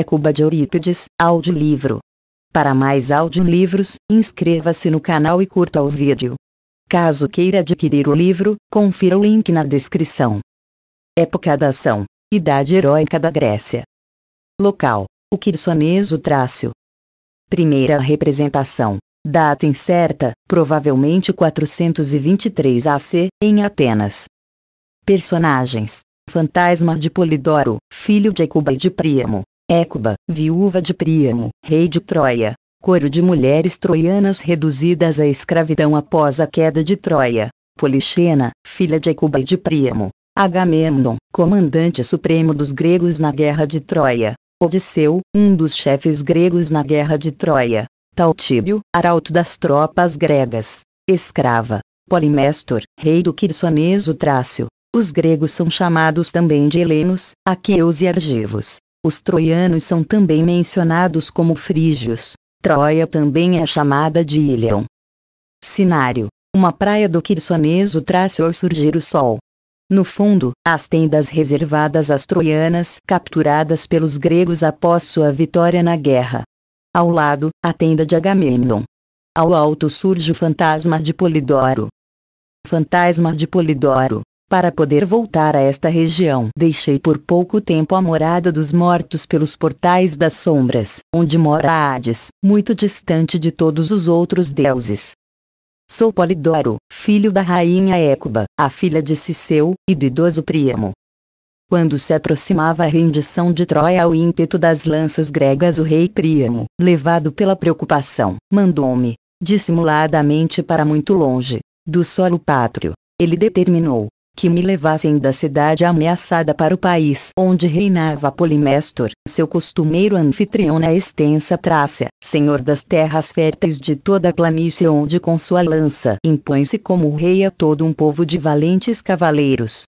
é Cuba de Eurípides, audiolivro. Para mais audiolivros, inscreva-se no canal e curta o vídeo. Caso queira adquirir o livro, confira o link na descrição. Época da ação: Idade Heróica da Grécia. Local: o Quirsoneso Trácio. Primeira representação: data incerta, provavelmente 423 AC, em Atenas. Personagens: Fantasma de Polidoro, filho de Ecuba e de Príamo, Écuba, viúva de Príamo, rei de Troia. Coro de mulheres troianas reduzidas à escravidão após a queda de Troia. Polixena, filha de Ecuba e de Príamo. Agamemnon, comandante supremo dos gregos na Guerra de Troia. Odisseu, um dos chefes gregos na Guerra de Troia. Tautíbio, arauto das tropas gregas. Escrava. Polimestor, rei do Quirsoneso Trácio. Os gregos são chamados também de helenos, aqueus e argivos. Os troianos são também mencionados como frígios. Troia também é chamada de Ilion. Sinário, uma praia do Quirsoneso trácio ao surgir o sol. No fundo, as tendas reservadas às troianas capturadas pelos gregos após sua vitória na guerra. Ao lado, a tenda de Agamemnon. Ao alto surge o fantasma de Polidoro. Fantasma de Polidoro. Para poder voltar a esta região, deixei por pouco tempo a morada dos mortos pelos portais das sombras, onde mora Hades, muito distante de todos os outros deuses. Sou Polidoro, filho da rainha Écuba, a filha de Ciceu, e do idoso Príamo. Quando se aproximava a rendição de Troia ao ímpeto das lanças gregas, o rei Príamo, levado pela preocupação, mandou-me, dissimuladamente para muito longe, do solo pátrio. Ele determinou, que me levassem da cidade ameaçada para o país onde reinava Polimestor, seu costumeiro anfitrião na extensa Trácia, senhor das terras férteis de toda a planície onde com sua lança impõe-se como rei a todo um povo de valentes cavaleiros.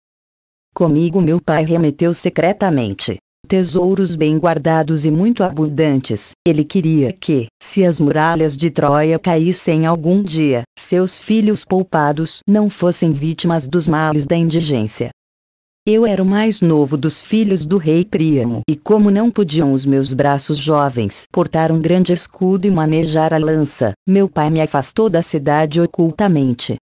Comigo meu pai remeteu secretamente, tesouros bem guardados e muito abundantes. Ele queria que, se as muralhas de Troia caíssem algum dia, seus filhos poupados não fossem vítimas dos males da indigência. Eu era o mais novo dos filhos do rei Príamo, e como não podiam os meus braços jovens portar um grande escudo e manejar a lança, meu pai me afastou da cidade ocultamente,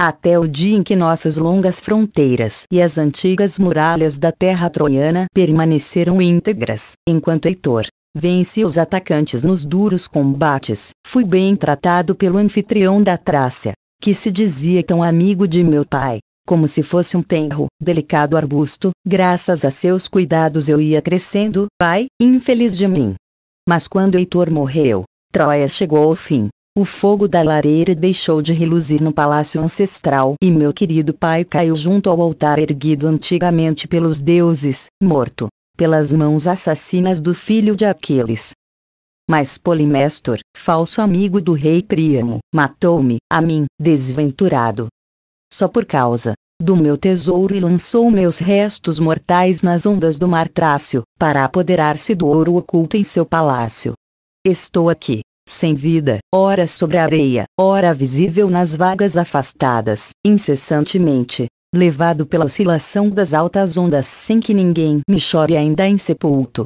até o dia em que nossas longas fronteiras e as antigas muralhas da terra troiana permaneceram íntegras, enquanto Heitor, vence os atacantes nos duros combates. Fui bem tratado pelo anfitrião da Trácia, que se dizia tão amigo de meu pai, como se fosse um tenro, delicado arbusto. Graças a seus cuidados eu ia crescendo, pai, infeliz de mim. Mas quando Heitor morreu, Troia chegou ao fim. O fogo da lareira deixou de reluzir no palácio ancestral e meu querido pai caiu junto ao altar erguido antigamente pelos deuses, morto, pelas mãos assassinas do filho de Aquiles. Mas Polimestor, falso amigo do rei Príamo, matou-me, a mim, desventurado. Só por causa do meu tesouro e lançou meus restos mortais nas ondas do mar Trácio, para apoderar-se do ouro oculto em seu palácio. Estou aqui sem vida, ora sobre a areia, ora visível nas vagas afastadas, incessantemente, levado pela oscilação das altas ondas sem que ninguém me chore ainda em sepulto.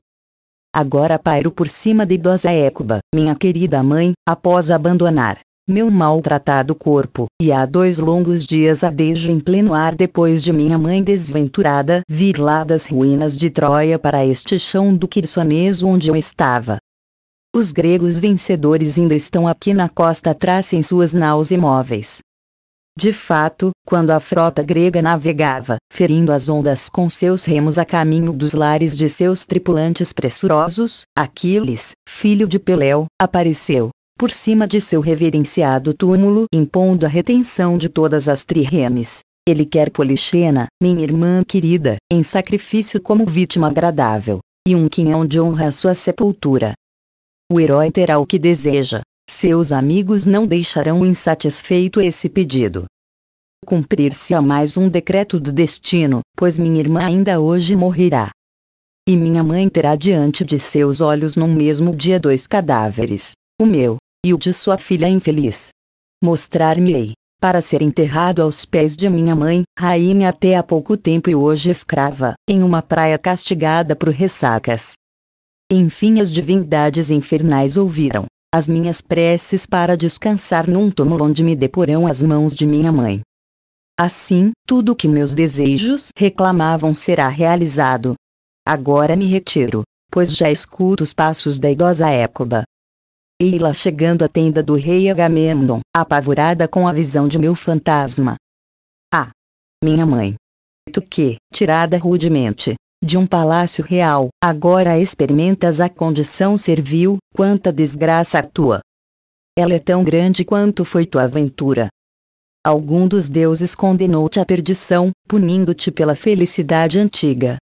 Agora pairo por cima da idosa Écuba, minha querida mãe, após abandonar meu maltratado corpo, e há dois longos dias a deixo em pleno ar depois de minha mãe desventurada vir lá das ruínas de Troia para este chão do Quirsonês onde eu estava, os gregos vencedores ainda estão aqui na costa atrás em suas naus imóveis. De fato, quando a frota grega navegava, ferindo as ondas com seus remos a caminho dos lares de seus tripulantes pressurosos, Aquiles, filho de Peléu, apareceu, por cima de seu reverenciado túmulo, impondo a retenção de todas as triremes. Ele quer Polixena, minha irmã querida, em sacrifício como vítima agradável, e um quinhão de honra à sua sepultura. O herói terá o que deseja. Seus amigos não deixarão insatisfeito esse pedido. Cumprir-se-á mais um decreto do destino, pois minha irmã ainda hoje morrerá. E minha mãe terá diante de seus olhos no mesmo dia dois cadáveres, o meu, e o de sua filha infeliz. Mostrar-me-ei, para ser enterrado aos pés de minha mãe, rainha até há pouco tempo e hoje escrava, em uma praia castigada por ressacas. Enfim as divindades infernais ouviram as minhas preces para descansar num túmulo onde me deporão as mãos de minha mãe. Assim, tudo o que meus desejos reclamavam será realizado. Agora me retiro, pois já escuto os passos da idosa Écoba. Eila chegando à tenda do rei Agamemnon, apavorada com a visão de meu fantasma. Ah! Minha mãe! Tu que, tirada rudemente, de um palácio real, agora experimentas a condição servil, quanta desgraça tua! Ela é tão grande quanto foi tua aventura. Algum dos deuses condenou-te à perdição, punindo-te pela felicidade antiga.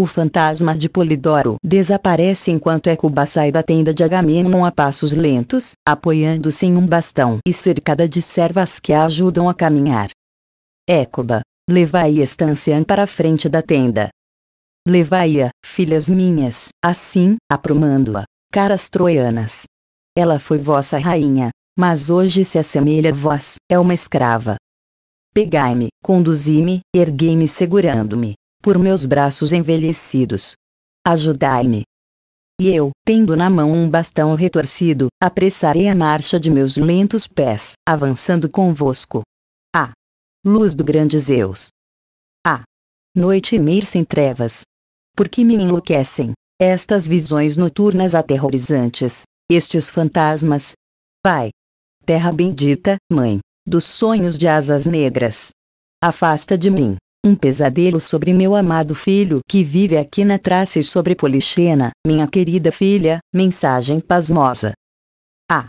O fantasma de Polidoro desaparece enquanto Ecuba sai da tenda de Agamemnon a passos lentos, apoiando-se em um bastão e cercada de servas que a ajudam a caminhar. Ecuba, leva esta anciã para a frente da tenda, Levai-a, filhas minhas, assim, aprumando-a, caras troianas. Ela foi vossa rainha, mas hoje se assemelha a vós, é uma escrava. Pegai-me, conduzi-me, erguei-me segurando-me, por meus braços envelhecidos. Ajudai-me. E eu, tendo na mão um bastão retorcido, apressarei a marcha de meus lentos pés, avançando convosco. A. Ah! Luz do grande Zeus. A. Ah! Noite e em sem trevas, porque me enlouquecem. Estas visões noturnas aterrorizantes, estes fantasmas. Pai, terra bendita, mãe, dos sonhos de asas negras. Afasta de mim um pesadelo sobre meu amado filho que vive aqui na Trace e sobre Polixena, minha querida filha, mensagem pasmosa. Ah!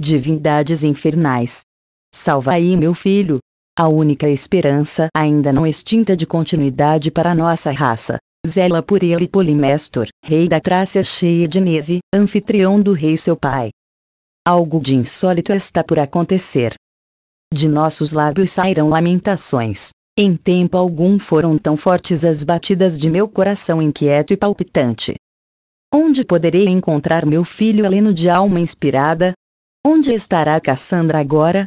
Divindades infernais! Salva aí meu filho, a única esperança ainda não extinta de continuidade para nossa raça zela por ele Polimestor, rei da Trácia cheia de neve, anfitrião do rei seu pai. Algo de insólito está por acontecer. De nossos lábios sairão lamentações. Em tempo algum foram tão fortes as batidas de meu coração inquieto e palpitante. Onde poderei encontrar meu filho Heleno de alma inspirada? Onde estará Cassandra agora?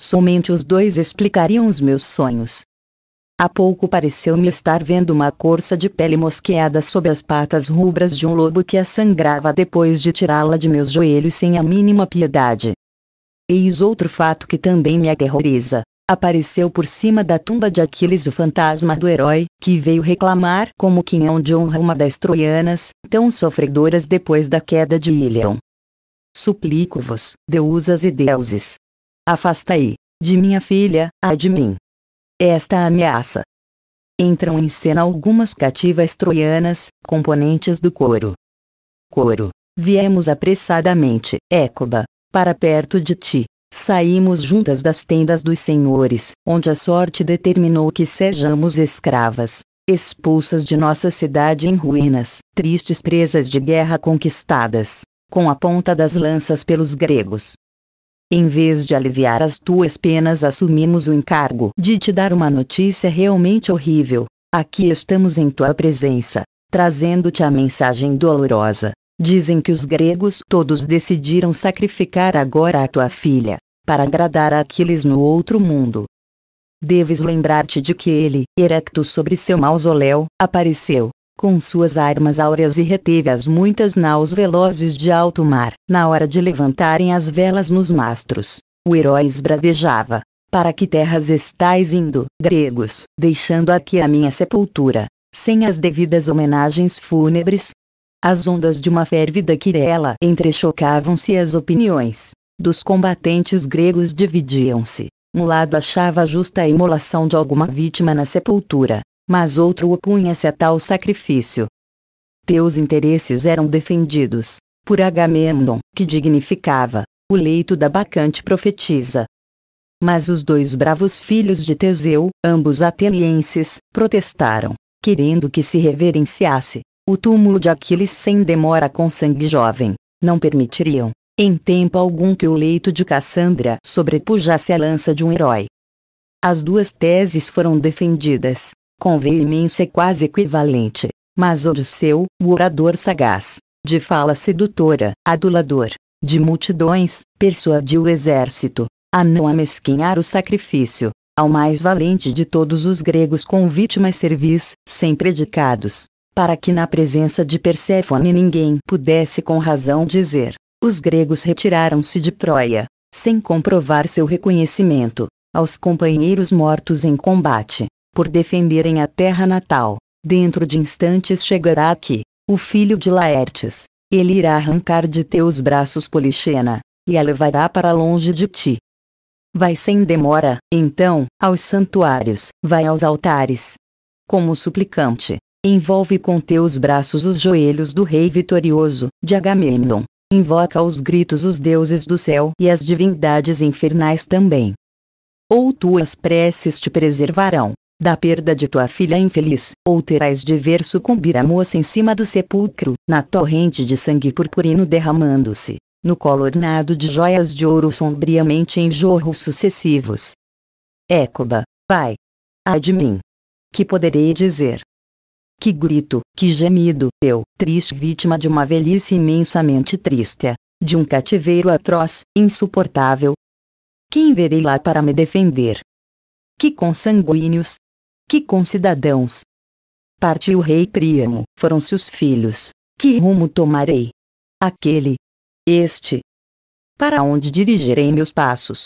Somente os dois explicariam os meus sonhos. Há pouco pareceu-me estar vendo uma corça de pele mosqueada sob as patas rubras de um lobo que a sangrava depois de tirá-la de meus joelhos sem a mínima piedade. Eis outro fato que também me aterroriza. Apareceu por cima da tumba de Aquiles o fantasma do herói, que veio reclamar como quinhão de honra uma das troianas, tão sofredoras depois da queda de Ilion. Suplico-vos, deusas e deuses. Afastai, de minha filha, ai de mim, esta ameaça. Entram em cena algumas cativas troianas, componentes do coro. Coro. Viemos apressadamente, Écoba, para perto de ti. Saímos juntas das tendas dos senhores, onde a sorte determinou que sejamos escravas, expulsas de nossa cidade em ruínas, tristes presas de guerra conquistadas, com a ponta das lanças pelos gregos, em vez de aliviar as tuas penas, assumimos o encargo de te dar uma notícia realmente horrível. Aqui estamos em tua presença, trazendo-te a mensagem dolorosa. Dizem que os gregos todos decidiram sacrificar agora a tua filha, para agradar a Aquiles no outro mundo. Deves lembrar-te de que ele, erecto sobre seu mausoléu, apareceu, com suas armas áureas e reteve as muitas naus velozes de alto mar. Na hora de levantarem as velas nos mastros, o herói esbravejava. Para que terras estais indo, gregos, deixando aqui a minha sepultura, sem as devidas homenagens fúnebres? As ondas de uma férvida querela entrechocavam-se as opiniões. Dos combatentes gregos dividiam-se. Um lado achava justa a imolação de alguma vítima na sepultura, mas outro opunha-se a tal sacrifício. Teus interesses eram defendidos por Agamemnon, que dignificava o leito da bacante profetisa. Mas os dois bravos filhos de Teseu, ambos atenienses, protestaram, querendo que se reverenciasse o túmulo de Aquiles sem demora com sangue jovem. Não permitiriam, em tempo algum, que o leito de Cassandra sobrepujasse a lança de um herói. As duas teses foram defendidas, com veemência quase equivalente. Mas Odisseu, o orador sagaz, de fala sedutora, adulador, de multidões, persuadiu o exército a não amesquinhar o sacrifício, ao mais valente de todos os gregos com vítimas servis, sem predicados, para que na presença de Perséfone ninguém pudesse com razão dizer: os gregos retiraram-se de Troia, sem comprovar seu reconhecimento aos companheiros mortos em combate por defenderem a terra natal. Dentro de instantes chegará aqui, o filho de Laertes. Ele irá arrancar de teus braços Polixena, e a levará para longe de ti. Vai sem demora, então, aos santuários, vai aos altares. Como suplicante, envolve com teus braços os joelhos do rei vitorioso, de Agamemnon. Invoca aos gritos os deuses do céu e as divindades infernais também. Ou tuas preces te preservarão da perda de tua filha infeliz, ou terás de ver sucumbir a moça em cima do sepulcro, na torrente de sangue purpurino derramando-se, no colo ornado de joias de ouro sombriamente em jorros sucessivos. Écoba, pai! Ai de mim! Que poderei dizer? Que grito, que gemido, eu, triste vítima de uma velhice imensamente triste, de um cativeiro atroz, insuportável. Quem verei lá para me defender? Que consanguíneos, que concidadãos. Partiu rei Príamo, foram-se os filhos, que rumo tomarei? Aquele, este. Para onde dirigirei meus passos?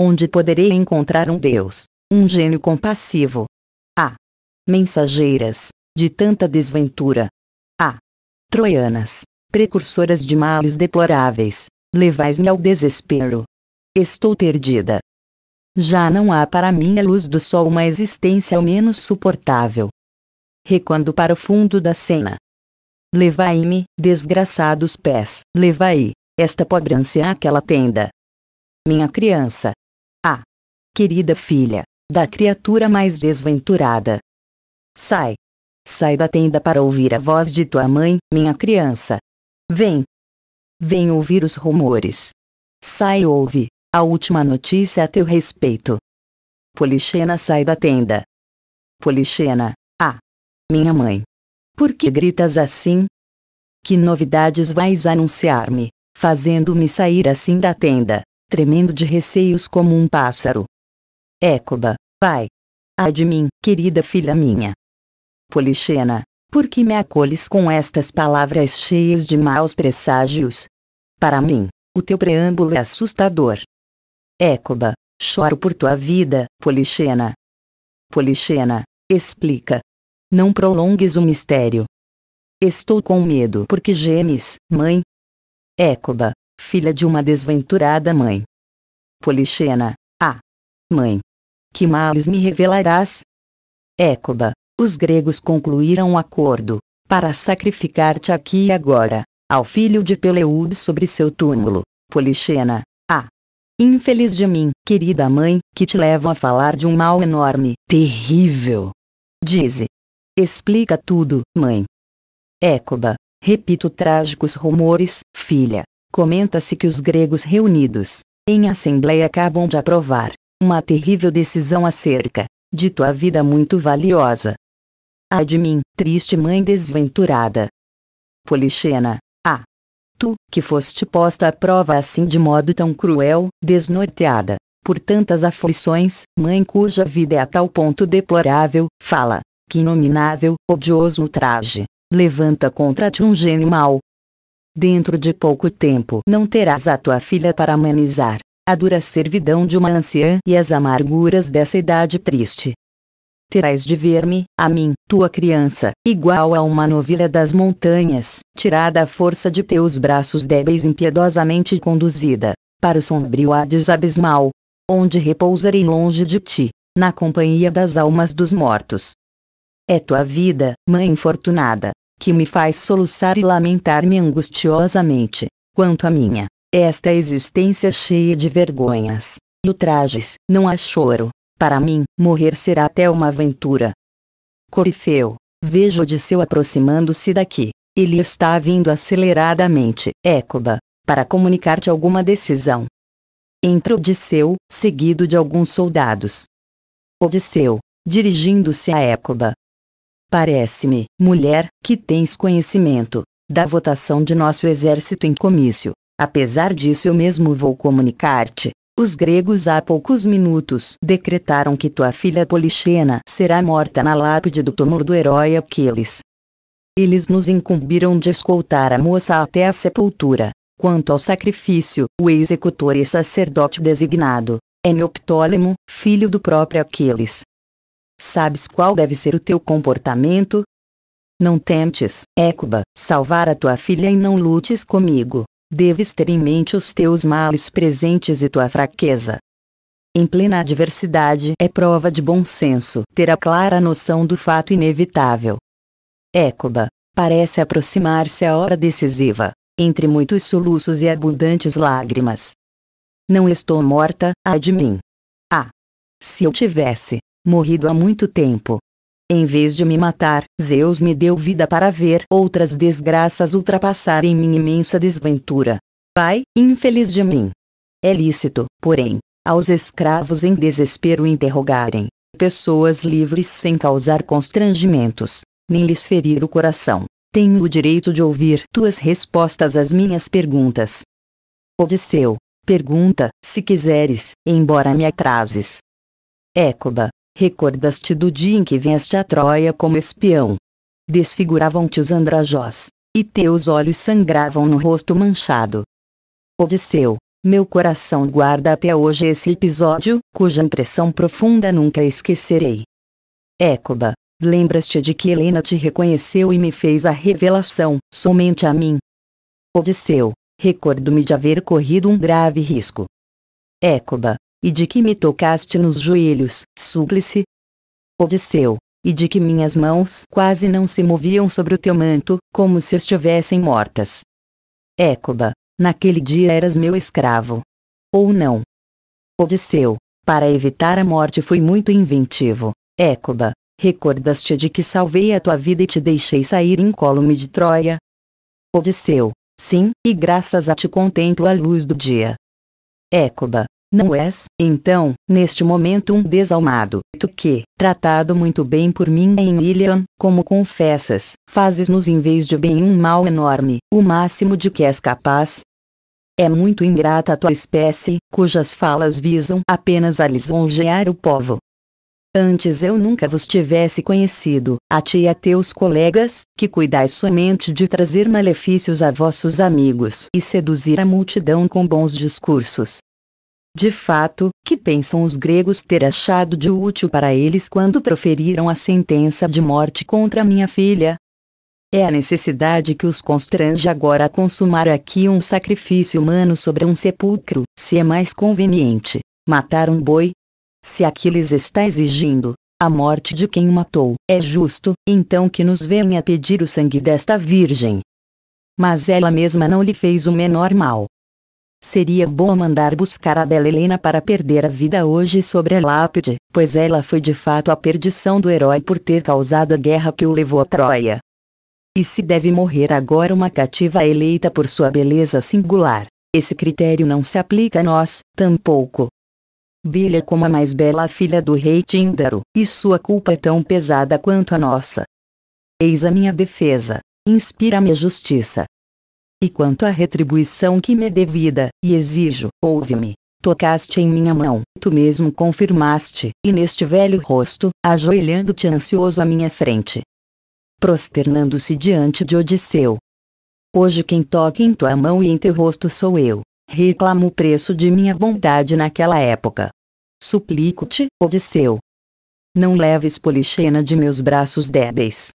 Onde poderei encontrar um Deus, um gênio compassivo? Ah! Mensageiras, de tanta desventura. Ah! Troianas, precursoras de males deploráveis, levais-me ao desespero. Estou perdida, já não há para mim a luz do sol uma existência ao menos suportável. Recuando para o fundo da cena. Levai-me, desgraçados pés, levai, esta pobre anciã àquela tenda. Minha criança. Ah! Querida filha, da criatura mais desventurada. Sai! Sai da tenda para ouvir a voz de tua mãe, minha criança. Vem! Vem ouvir os rumores. Sai e ouve, a última notícia a teu respeito. Polixena sai da tenda. Polixena, ah! Minha mãe. Por que gritas assim? Que novidades vais anunciar-me, fazendo-me sair assim da tenda, tremendo de receios como um pássaro? Écoba, pai. Ai de mim, querida filha minha. Polixena, por que me acolhes com estas palavras cheias de maus presságios? Para mim, o teu preâmbulo é assustador. Écoba, choro por tua vida, Polixena. Polixena, explica. Não prolongues o mistério. Estou com medo porque gemes, mãe. Écoba, filha de uma desventurada mãe. Polixena, ah! Mãe! Que males me revelarás? Écoba, os gregos concluíram um acordo, para sacrificar-te aqui e agora, ao filho de Peleu sobre seu túmulo, Polixena, Infeliz de mim, querida mãe, que te levo a falar de um mal enorme, terrível. Dize. Explica tudo, mãe. Écoba, repito trágicos rumores, filha. Comenta-se que os gregos reunidos, em assembleia acabam de aprovar, uma terrível decisão acerca, de tua vida muito valiosa. Ai de mim, triste mãe desventurada. Polichena tu, que foste posta à prova assim de modo tão cruel, desnorteada por tantas aflições, mãe cuja vida é a tal ponto deplorável, fala, que inominável, odioso ultraje, levanta contra ti um gênio mau. Dentro de pouco tempo não terás a tua filha para amenizar a dura servidão de uma anciã e as amarguras dessa idade triste, terás de ver-me, a mim, tua criança, igual a uma novilha das montanhas, tirada à força de teus braços débeis impiedosamente conduzida, para o sombrio Hades abismal, onde repousarei longe de ti, na companhia das almas dos mortos. É tua vida, mãe infortunada, que me faz soluçar e lamentar-me angustiosamente, quanto a minha, esta existência cheia de vergonhas, e ultrajes, não há choro, para mim, morrer será até uma aventura. Corifeu, vejo Odisseu aproximando-se daqui. Ele está vindo aceleradamente, Écoba, para comunicar-te alguma decisão. Entra Odisseu, seguido de alguns soldados. Odisseu, dirigindo-se a Écoba. Parece-me, mulher, que tens conhecimento da votação de nosso exército em comício. Apesar disso, eu mesmo vou comunicar-te os gregos há poucos minutos decretaram que tua filha Polixena será morta na lápide do túmulo do herói Aquiles. Eles nos incumbiram de escoltar a moça até a sepultura. Quanto ao sacrifício, o executor e sacerdote designado é Neoptólemo, filho do próprio Aquiles. Sabes qual deve ser o teu comportamento? Não tentes, Écuba, salvar a tua filha e não lutes comigo, deves ter em mente os teus males presentes e tua fraqueza. Em plena adversidade é prova de bom senso ter a clara noção do fato inevitável. Écuba, parece aproximar-se a hora decisiva, entre muitos soluços e abundantes lágrimas. Não estou morta, ai de mim. Ah! Se eu tivesse morrido há muito tempo, em vez de me matar, Zeus me deu vida para ver outras desgraças ultrapassarem minha imensa desventura. Pai, infeliz de mim. É lícito, porém, aos escravos em desespero interrogarem pessoas livres sem causar constrangimentos, nem lhes ferir o coração. Tenho o direito de ouvir tuas respostas às minhas perguntas. Odisseu, pergunta, se quiseres, embora me atrases. Écoba, recordas-te do dia em que vieste a Troia como espião. Desfiguravam-te os andrajós, e teus olhos sangravam no rosto manchado. Odisseu, meu coração guarda até hoje esse episódio, cuja impressão profunda nunca esquecerei. Écoba, lembras-te de que Helena te reconheceu e me fez a revelação, somente a mim. Odisseu, recordo-me de haver corrido um grave risco. Écoba, e de que me tocaste nos joelhos, súplice. Odisseu, e de que minhas mãos quase não se moviam sobre o teu manto, como se estivessem mortas. Écoba, naquele dia eras meu escravo. Ou não? Odisseu, para evitar a morte fui muito inventivo. Écoba, recordaste de que salvei a tua vida e te deixei sair incólume de Troia? Odisseu, sim, e graças a ti contemplo a luz do dia. Écoba, não és, então, neste momento um desalmado, tu que, tratado muito bem por mim em Ilion, como confessas, fazes-nos em vez de bem um mal enorme, o máximo de que és capaz. É muito ingrata a tua espécie, cujas falas visam apenas a lisonjear o povo. Antes eu nunca vos tivesse conhecido, a ti e a teus colegas, que cuidais somente de trazer malefícios a vossos amigos e seduzir a multidão com bons discursos, de fato, que pensam os gregos ter achado de útil para eles quando proferiram a sentença de morte contra minha filha? É a necessidade que os constrange agora a consumar aqui um sacrifício humano sobre um sepulcro, se é mais conveniente matar um boi? Se Aquiles está exigindo a morte de quem o matou, é justo, então que nos venha pedir o sangue desta virgem. Mas ela mesma não lhe fez o menor mal, Seria bom mandar buscar a bela Helena para perder a vida hoje sobre a lápide, pois ela foi de fato a perdição do herói por ter causado a guerra que o levou a Troia. E se deve morrer agora uma cativa eleita por sua beleza singular, esse critério não se aplica a nós, tampouco. Bilha é como a mais bela filha do rei Tíndaro, e sua culpa é tão pesada quanto a nossa. Eis a minha defesa. Inspira-me a justiça, e quanto à retribuição que me é devida, e exijo, ouve-me. Tocaste em minha mão, tu mesmo confirmaste, e neste velho rosto, ajoelhando-te ansioso à minha frente. Prosternando-se diante de Odisseu. Hoje quem toca em tua mão e em teu rosto sou eu. Reclamo o preço de minha bondade naquela época. Suplico-te, Odisseu. Não leves Polixena de meus braços débeis.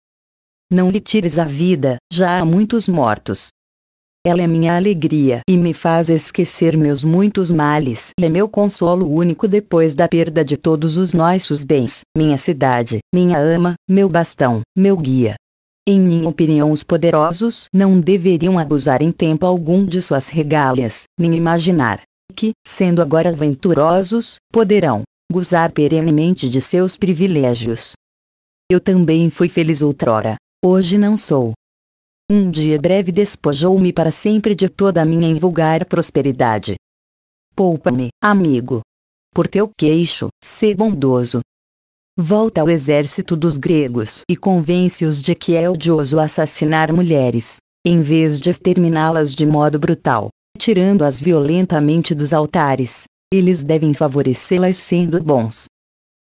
Não lhe tires a vida, já há muitos mortos, ela é minha alegria e me faz esquecer meus muitos males. É meu consolo único depois da perda de todos os nossos bens, minha cidade, minha ama, meu bastão, meu guia. Em minha opinião, os poderosos não deveriam abusar em tempo algum de suas regalias, nem imaginar que, sendo agora venturosos, poderão gozar perenemente de seus privilégios. Eu também fui feliz outrora, hoje não sou. Um dia breve despojou-me para sempre de toda a minha invulgar prosperidade. Poupa-me, amigo. Por teu queixo, sê bondoso. Volta ao exército dos gregos e convence-os de que é odioso assassinar mulheres, em vez de exterminá-las de modo brutal, tirando-as violentamente dos altares. Eles devem favorecê-las sendo bons,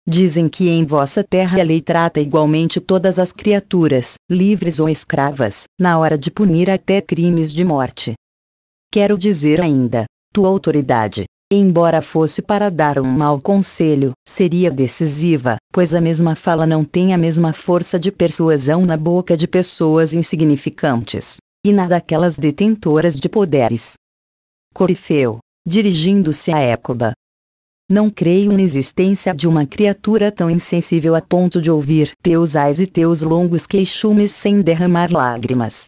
Dizem que em vossa terra a lei trata igualmente todas as criaturas, livres ou escravas, na hora de punir até crimes de morte. Quero dizer ainda, tua autoridade, embora fosse para dar um mau conselho, seria decisiva, pois a mesma fala não tem a mesma força de persuasão na boca de pessoas insignificantes, e na daquelas detentoras de poderes. Corifeu, dirigindo-se a Écoba, não creio na existência de uma criatura tão insensível a ponto de ouvir teus ais e teus longos queixumes sem derramar lágrimas.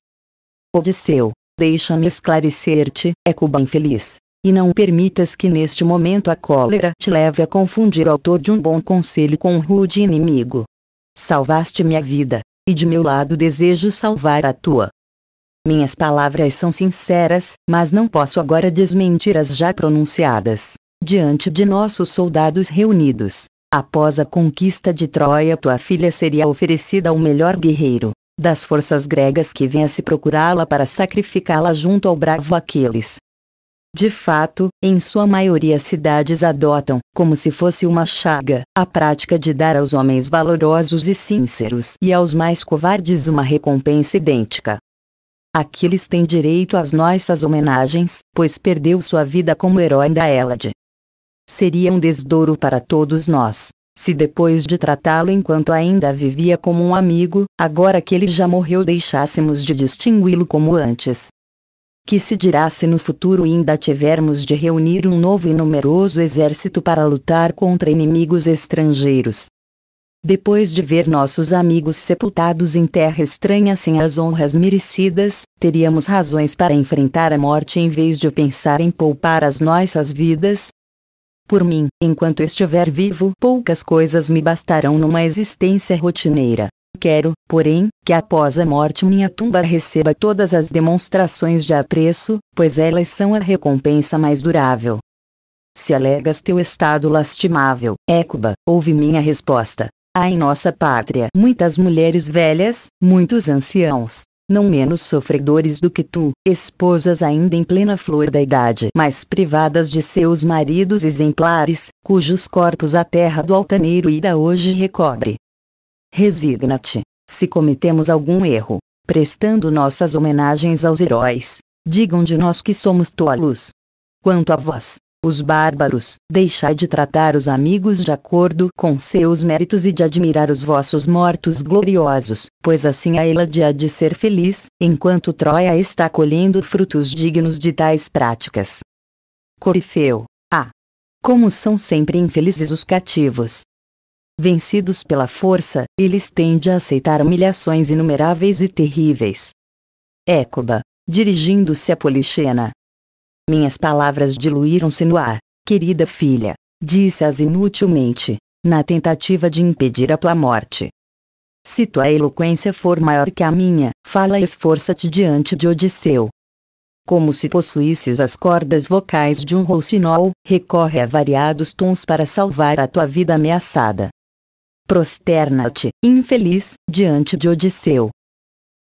Odisseu, deixa-me esclarecer-te, é Cuba infeliz. E não permitas que neste momento a cólera te leve a confundir o autor de um bom conselho com um rude inimigo. Salvaste minha vida, e de meu lado desejo salvar a tua. Minhas palavras são sinceras, mas não posso agora desmentir as já pronunciadas diante de nossos soldados reunidos. Após a conquista de Troia, tua filha seria oferecida ao melhor guerreiro das forças gregas que viesse procurá-la para sacrificá-la junto ao bravo Aquiles. De fato, em sua maioria cidades adotam, como se fosse uma chaga, a prática de dar aos homens valorosos e sinceros e aos mais covardes uma recompensa idêntica. Aquiles tem direito às nossas homenagens, pois perdeu sua vida como herói da Hélade seria um desdouro para todos nós. Se depois de tratá-lo enquanto ainda vivia como um amigo, agora que ele já morreu deixássemos de distingui-lo como antes. Que se dirá se no futuro ainda tivermos de reunir um novo e numeroso exército para lutar contra inimigos estrangeiros? Depois de ver nossos amigos sepultados em terra estranha sem as honras merecidas, teríamos razões para enfrentar a morte em vez de pensar em poupar as nossas vidas, por mim, enquanto estiver vivo, poucas coisas me bastarão numa existência rotineira. Quero, porém, que após a morte minha tumba receba todas as demonstrações de apreço, pois elas são a recompensa mais durável. Se alegas teu estado lastimável, Écuba, ouve minha resposta. Há em nossa pátria muitas mulheres velhas, muitos anciãos, não menos sofredores do que tu, esposas ainda em plena flor da idade, mas privadas de seus maridos exemplares, cujos corpos a terra do altaneiro ida hoje recobre. Resigna-te. Se cometemos algum erro, prestando nossas homenagens aos heróis, digam de nós que somos tolos. Quanto a vós, os bárbaros, deixai de tratar os amigos de acordo com seus méritos e de admirar os vossos mortos gloriosos, pois assim a Elade há de ser feliz, enquanto Troia está colhendo frutos dignos de tais práticas. Corifeu. Ah! Como são sempre infelizes os cativos! Vencidos pela força, eles tendem a aceitar humilhações inumeráveis e terríveis. Écoba, dirigindo-se a Polixena, minhas palavras diluíram-se no ar. Querida filha, disse-as inutilmente, na tentativa de impedir a tua morte. Se tua eloquência for maior que a minha, fala e esforça-te diante de Odisseu. Como se possuísses as cordas vocais de um roucinol, recorre a variados tons para salvar a tua vida ameaçada. Prosterna-te, infeliz, diante de Odisseu.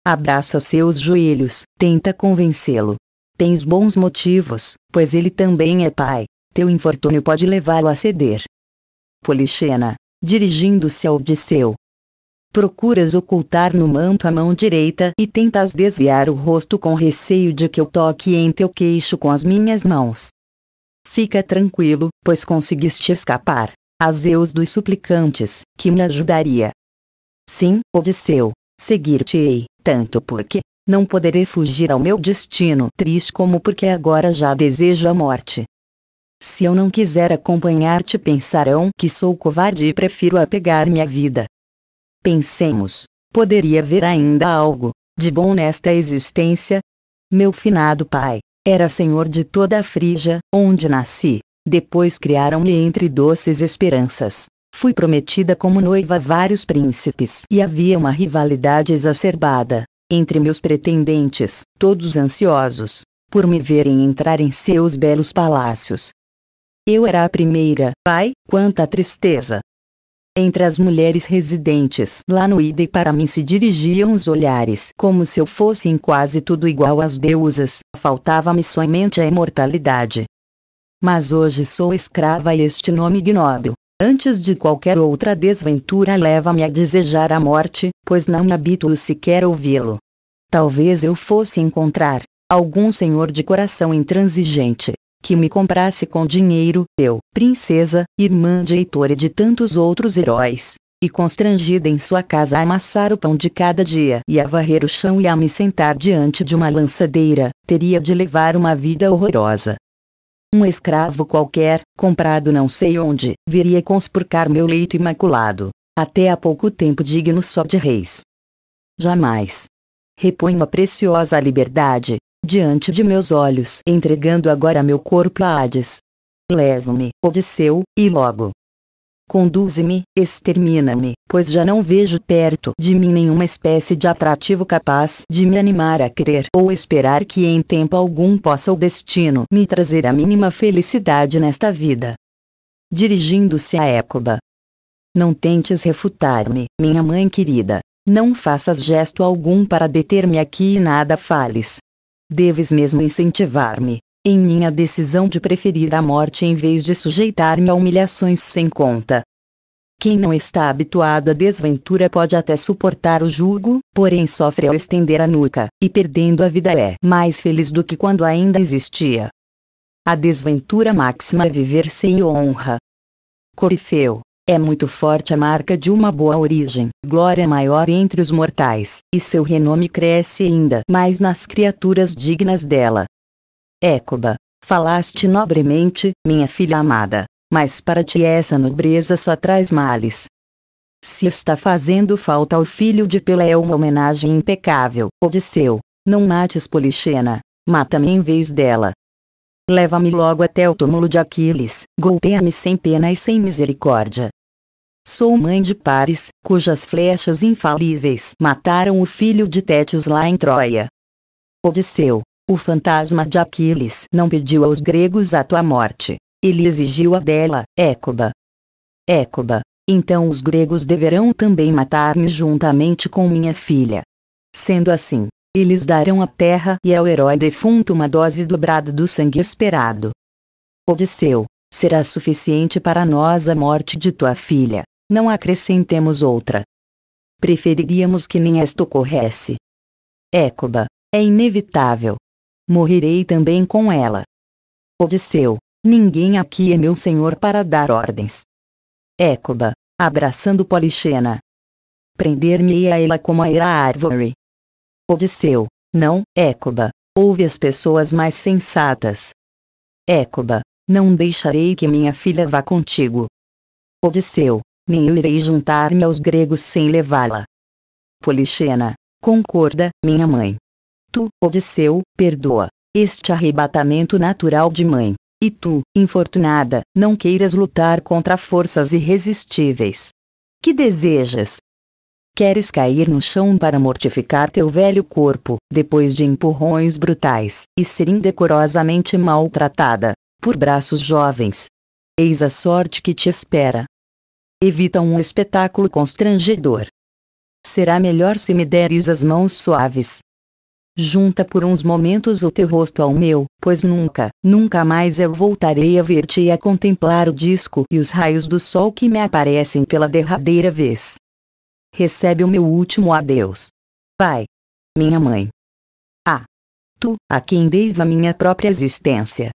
Abraça seus joelhos, tenta convencê-lo, Tens bons motivos, pois ele também é pai. Teu infortúnio pode levá-lo a ceder. Polixena, dirigindo-se a Odisseu. Procuras ocultar no manto a mão direita e tentas desviar o rosto com receio de que eu toque em teu queixo com as minhas mãos. Fica tranquilo, pois conseguiste escapar. A Zeus dos suplicantes, que me ajudaria. Sim, Odisseu, seguir-te-ei, tanto porque, não poderei fugir ao meu destino triste como porque agora já desejo a morte. Se eu não quiser acompanhar-te pensarão que sou covarde e prefiro apegar-me à vida. Pensemos, poderia haver ainda algo, de bom nesta existência? Meu finado pai, era senhor de toda a Frija, onde nasci. Depois criaram-me entre doces esperanças. Fui prometida como noiva a vários príncipes e havia uma rivalidade exacerbada, entre meus pretendentes, todos ansiosos por me verem entrar em seus belos palácios. Eu era a primeira, pai, quanta tristeza! Entre as mulheres residentes lá no Ide para mim se dirigiam os olhares como se eu fosse em quase tudo igual às deusas, faltava-me somente a imortalidade. Mas hoje sou escrava e este nome ignóbil, Antes de qualquer outra desventura leva-me a desejar a morte, pois não me habito sequer ouvi-lo. Talvez eu fosse encontrar algum senhor de coração intransigente, que me comprasse com dinheiro, eu, princesa, irmã de Heitor e de tantos outros heróis, e constrangida em sua casa a amassar o pão de cada dia e a varrer o chão e a me sentar diante de uma lançadeira, teria de levar uma vida horrorosa. Um escravo qualquer, comprado não sei onde, viria conspurcar meu leito imaculado. Até há pouco tempo digno só de reis. Jamais. Reponho a preciosa liberdade, diante de meus olhos, entregando agora meu corpo a Hades. Leva-me, Odisseu, e logo. Conduze-me, extermina-me, pois já não vejo perto de mim nenhuma espécie de atrativo capaz de me animar a crer ou esperar que em tempo algum possa o destino me trazer a mínima felicidade nesta vida. Dirigindo-se a Écoba. Não tentes refutar-me, minha mãe querida. Não faças gesto algum para deter-me aqui e nada fales. Deves mesmo incentivar-me, em minha decisão de preferir a morte em vez de sujeitar-me a humilhações sem conta. Quem não está habituado à desventura pode até suportar o jugo, porém sofre ao estender a nuca, e perdendo a vida é mais feliz do que quando ainda existia. A desventura máxima é viver sem honra. Corifeu. É muito forte a marca de uma boa origem, glória maior entre os mortais, e seu renome cresce ainda mais nas criaturas dignas dela. Écoba, falaste nobremente, minha filha amada, mas para ti essa nobreza só traz males. Se está fazendo falta ao filho de Pelé é uma homenagem impecável, Odisseu, não mates Polixena, mata-me em vez dela. Leva-me logo até o túmulo de Aquiles, golpeia-me sem pena e sem misericórdia. Sou mãe de Paris, cujas flechas infalíveis mataram o filho de Tétis lá em Troia. Odisseu, o fantasma de Aquiles não pediu aos gregos a tua morte. Ele exigiu a dela, Écoba. Écoba. Então os gregos deverão também matar-me juntamente com minha filha. Sendo assim, eles darão à terra e ao herói defunto uma dose dobrada do sangue esperado. Odisseu, será suficiente para nós a morte de tua filha, não acrescentemos outra. Preferiríamos que nem esta ocorresse. Écoba, é inevitável, morrerei também com ela. Odisseu, ninguém aqui é meu senhor para dar ordens. Écoba, abraçando Polixena. Prender-me ei a ela como a ira árvore. Odisseu, não, Écoba, ouve as pessoas mais sensatas. Écoba, não deixarei que minha filha vá contigo. Odisseu, nem eu irei juntar-me aos gregos sem levá-la. Polixena, concorda, minha mãe. Tu, Odisseu, perdoa este arrebatamento natural de mãe. E tu, infortunada, não queiras lutar contra forças irresistíveis. Que desejas? Queres cair no chão para mortificar teu velho corpo, depois de empurrões brutais, e ser indecorosamente maltratada, por braços jovens. Eis a sorte que te espera. Evita um espetáculo constrangedor. Será melhor se me deres as mãos suaves, Junta por uns momentos o teu rosto ao meu, pois nunca, nunca mais eu voltarei a ver-te e a contemplar o disco e os raios do sol que me aparecem pela derradeira vez. Recebe o meu último adeus. Pai. Minha mãe. Ah. Tu, a quem a minha própria existência.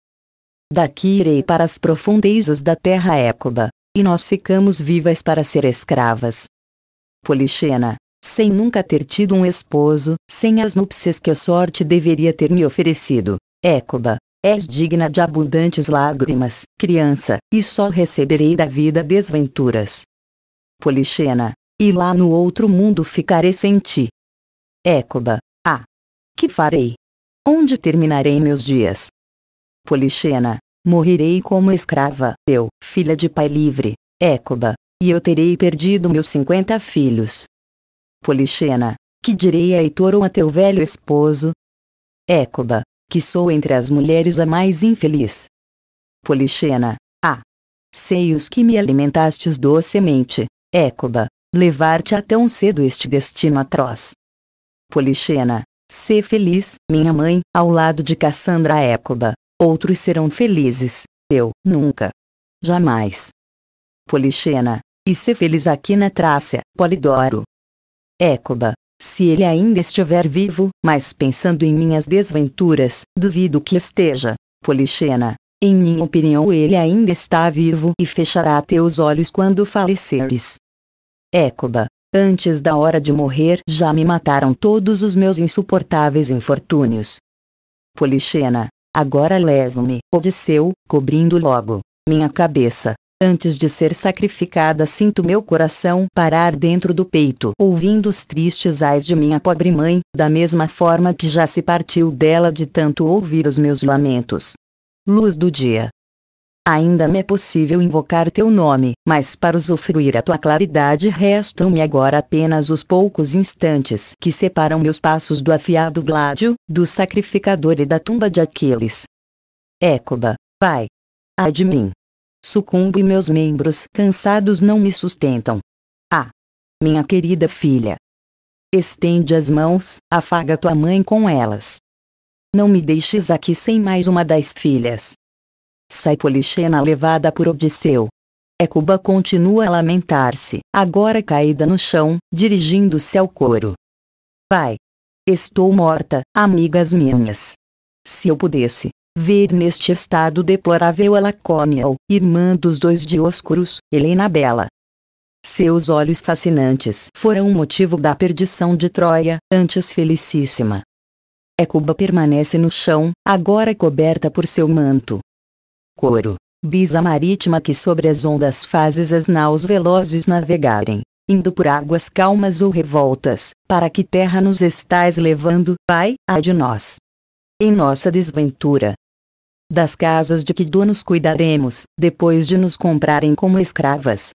Daqui irei para as profundezas da terra écoba, e nós ficamos vivas para ser escravas. Polixena sem nunca ter tido um esposo, sem as núpcias que a sorte deveria ter me oferecido. Écoba, és digna de abundantes lágrimas, criança, e só receberei da vida desventuras. Polixena, e lá no outro mundo ficarei sem ti. Écoba, ah! Que farei? Onde terminarei meus dias? Polixena, morrerei como escrava, eu, filha de pai livre, Écoba, e eu terei perdido meus cinquenta filhos. Polixena, que direi a Heitor ou a teu velho esposo? Écoba, que sou entre as mulheres a mais infeliz. Polixena, ah! Sei os que me alimentastes docemente, Écoba, levar-te a tão cedo este destino atroz. Polixena, sê feliz, minha mãe, ao lado de Cassandra Écoba, outros serão felizes, eu, nunca. Jamais. Polixena, e sê feliz aqui na Trácia, Polidoro. Écoba, se ele ainda estiver vivo, mas pensando em minhas desventuras, duvido que esteja. Polixena, em minha opinião ele ainda está vivo e fechará teus olhos quando faleceres. Écoba, antes da hora de morrer já me mataram todos os meus insuportáveis infortúnios. Polixena, agora levo me Odisseu, cobrindo logo minha cabeça, Antes de ser sacrificada, sinto meu coração parar dentro do peito, ouvindo os tristes ais de minha pobre mãe, da mesma forma que já se partiu dela de tanto ouvir os meus lamentos. Luz do dia. Ainda me é possível invocar teu nome, mas para usufruir a tua claridade restam-me agora apenas os poucos instantes que separam meus passos do afiado gládio, do sacrificador e da tumba de Aquiles. Écoba, Pai. Ai de mim, Sucumbo e meus membros cansados não me sustentam. Ah! Minha querida filha! Estende as mãos, afaga tua mãe com elas. Não me deixes aqui sem mais uma das filhas. Sai Polixena levada por Odisseu. Écuba continua a lamentar-se, agora caída no chão, dirigindo-se ao coro. Pai! Estou morta, amigas minhas. Se eu pudesse, ver neste estado deplorável a Lacônia, irmã dos dois Dioscuros, Helena Bela. Seus olhos fascinantes foram o motivo da perdição de Troia, antes felicíssima. Écuba permanece no chão, agora coberta por seu manto. Coro. Bisa marítima que sobre as ondas fazes as naus velozes navegarem, indo por águas calmas ou revoltas, para que terra nos estás levando, Pai, ai de nós em nossa desventura. Das casas de que donos cuidaremos, depois de nos comprarem como escravas.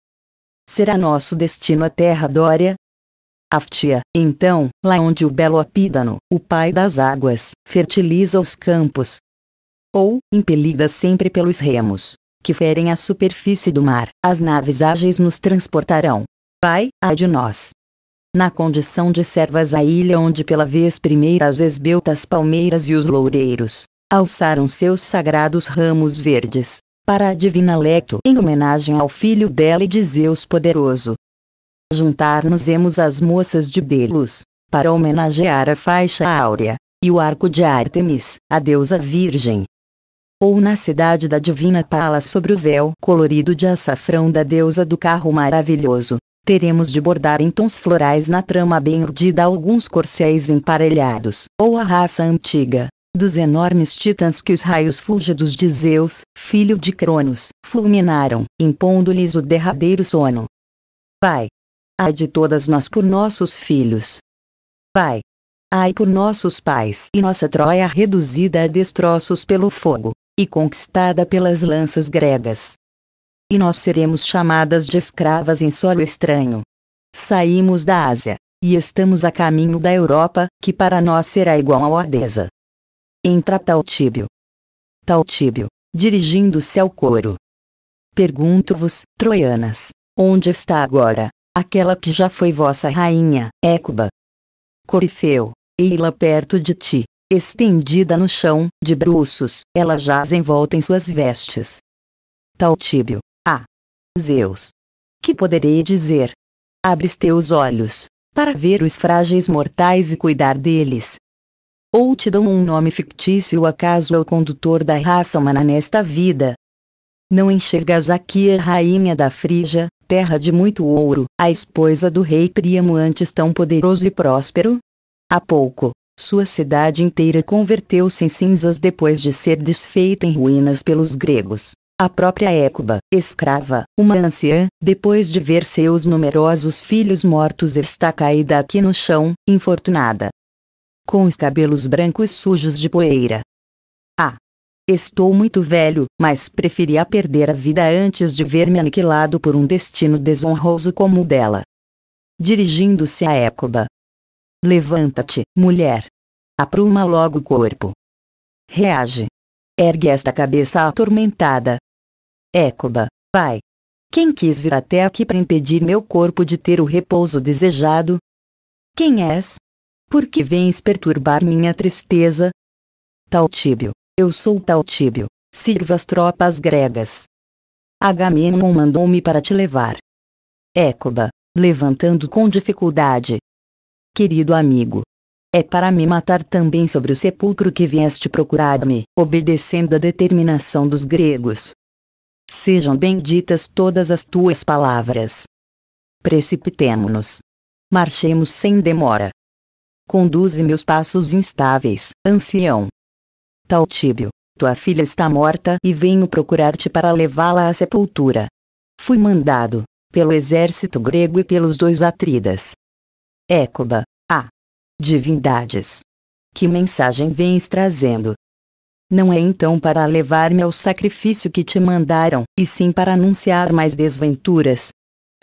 Será nosso destino a terra dória? Aftia, então, lá onde o belo Apídano, o pai das águas, fertiliza os campos. Ou, impelidas sempre pelos remos, que ferem a superfície do mar, as naves ágeis nos transportarão. Pai, ai de nós, na condição de servas à ilha onde pela vez primeira as esbeltas palmeiras e os loureiros alçaram seus sagrados ramos verdes, para a divina Leto em homenagem ao filho dela e de Zeus poderoso. Juntar-nos-emos as moças de Delos, para homenagear a faixa áurea, e o arco de Artemis, a deusa virgem. Ou na cidade da divina Pala sobre o véu colorido de açafrão da deusa do carro maravilhoso, teremos de bordar em tons florais na trama bem urdida alguns corcéis emparelhados, ou a raça antiga, dos enormes titãs que os raios fúlgidos de Zeus, filho de Cronos, fulminaram, impondo-lhes o derradeiro sono. Pai! Ai de todas nós por nossos filhos! Pai! Ai por nossos pais e nossa Troia reduzida a destroços pelo fogo, e conquistada pelas lanças gregas e nós seremos chamadas de escravas em solo estranho. Saímos da Ásia, e estamos a caminho da Europa, que para nós será igual ao Odessa. Entra Taltíbio. Taltíbio, dirigindo-se ao coro. Pergunto-vos, troianas, onde está agora, aquela que já foi vossa rainha, Écuba? Corifeu, eila perto de ti, estendida no chão, de bruços, ela jaz volta em suas vestes. Taltíbio, ah! Zeus! Que poderei dizer? Abres teus olhos, para ver os frágeis mortais e cuidar deles. Ou te dão um nome fictício acaso é o condutor da raça humana nesta vida. Não enxergas aqui a rainha da Frígia, terra de muito ouro, a esposa do rei Príamo antes tão poderoso e próspero? Há pouco, sua cidade inteira converteu-se em cinzas depois de ser desfeita em ruínas pelos gregos. A própria Écuba, escrava, uma anciã, depois de ver seus numerosos filhos mortos está caída aqui no chão, infortunada. Com os cabelos brancos sujos de poeira. Ah! Estou muito velho, mas preferia perder a vida antes de ver-me aniquilado por um destino desonroso como o dela. Dirigindo-se a Écuba. Levanta-te, mulher. Apruma logo o corpo. Reage. Ergue esta cabeça atormentada, Écoba, vai! Quem quis vir até aqui para impedir meu corpo de ter o repouso desejado? Quem és? Por que vens perturbar minha tristeza? Taltíbio, eu sou Taltíbio, sirvo as tropas gregas. Agamemnon mandou-me para te levar. Écoba, levantando com dificuldade. Querido amigo, é para me matar também sobre o sepulcro que vieste procurar-me, obedecendo a determinação dos gregos. Sejam benditas todas as tuas palavras. Precipitemo-nos. Marchemos sem demora. Conduze meus passos instáveis, ancião. Taltíbio, tua filha está morta e venho procurar-te para levá-la à sepultura. Fui mandado, pelo exército grego e pelos dois atridas. Écoba, ah! Divindades! Que mensagem vens trazendo? Não é então para levar-me ao sacrifício que te mandaram, e sim para anunciar mais desventuras.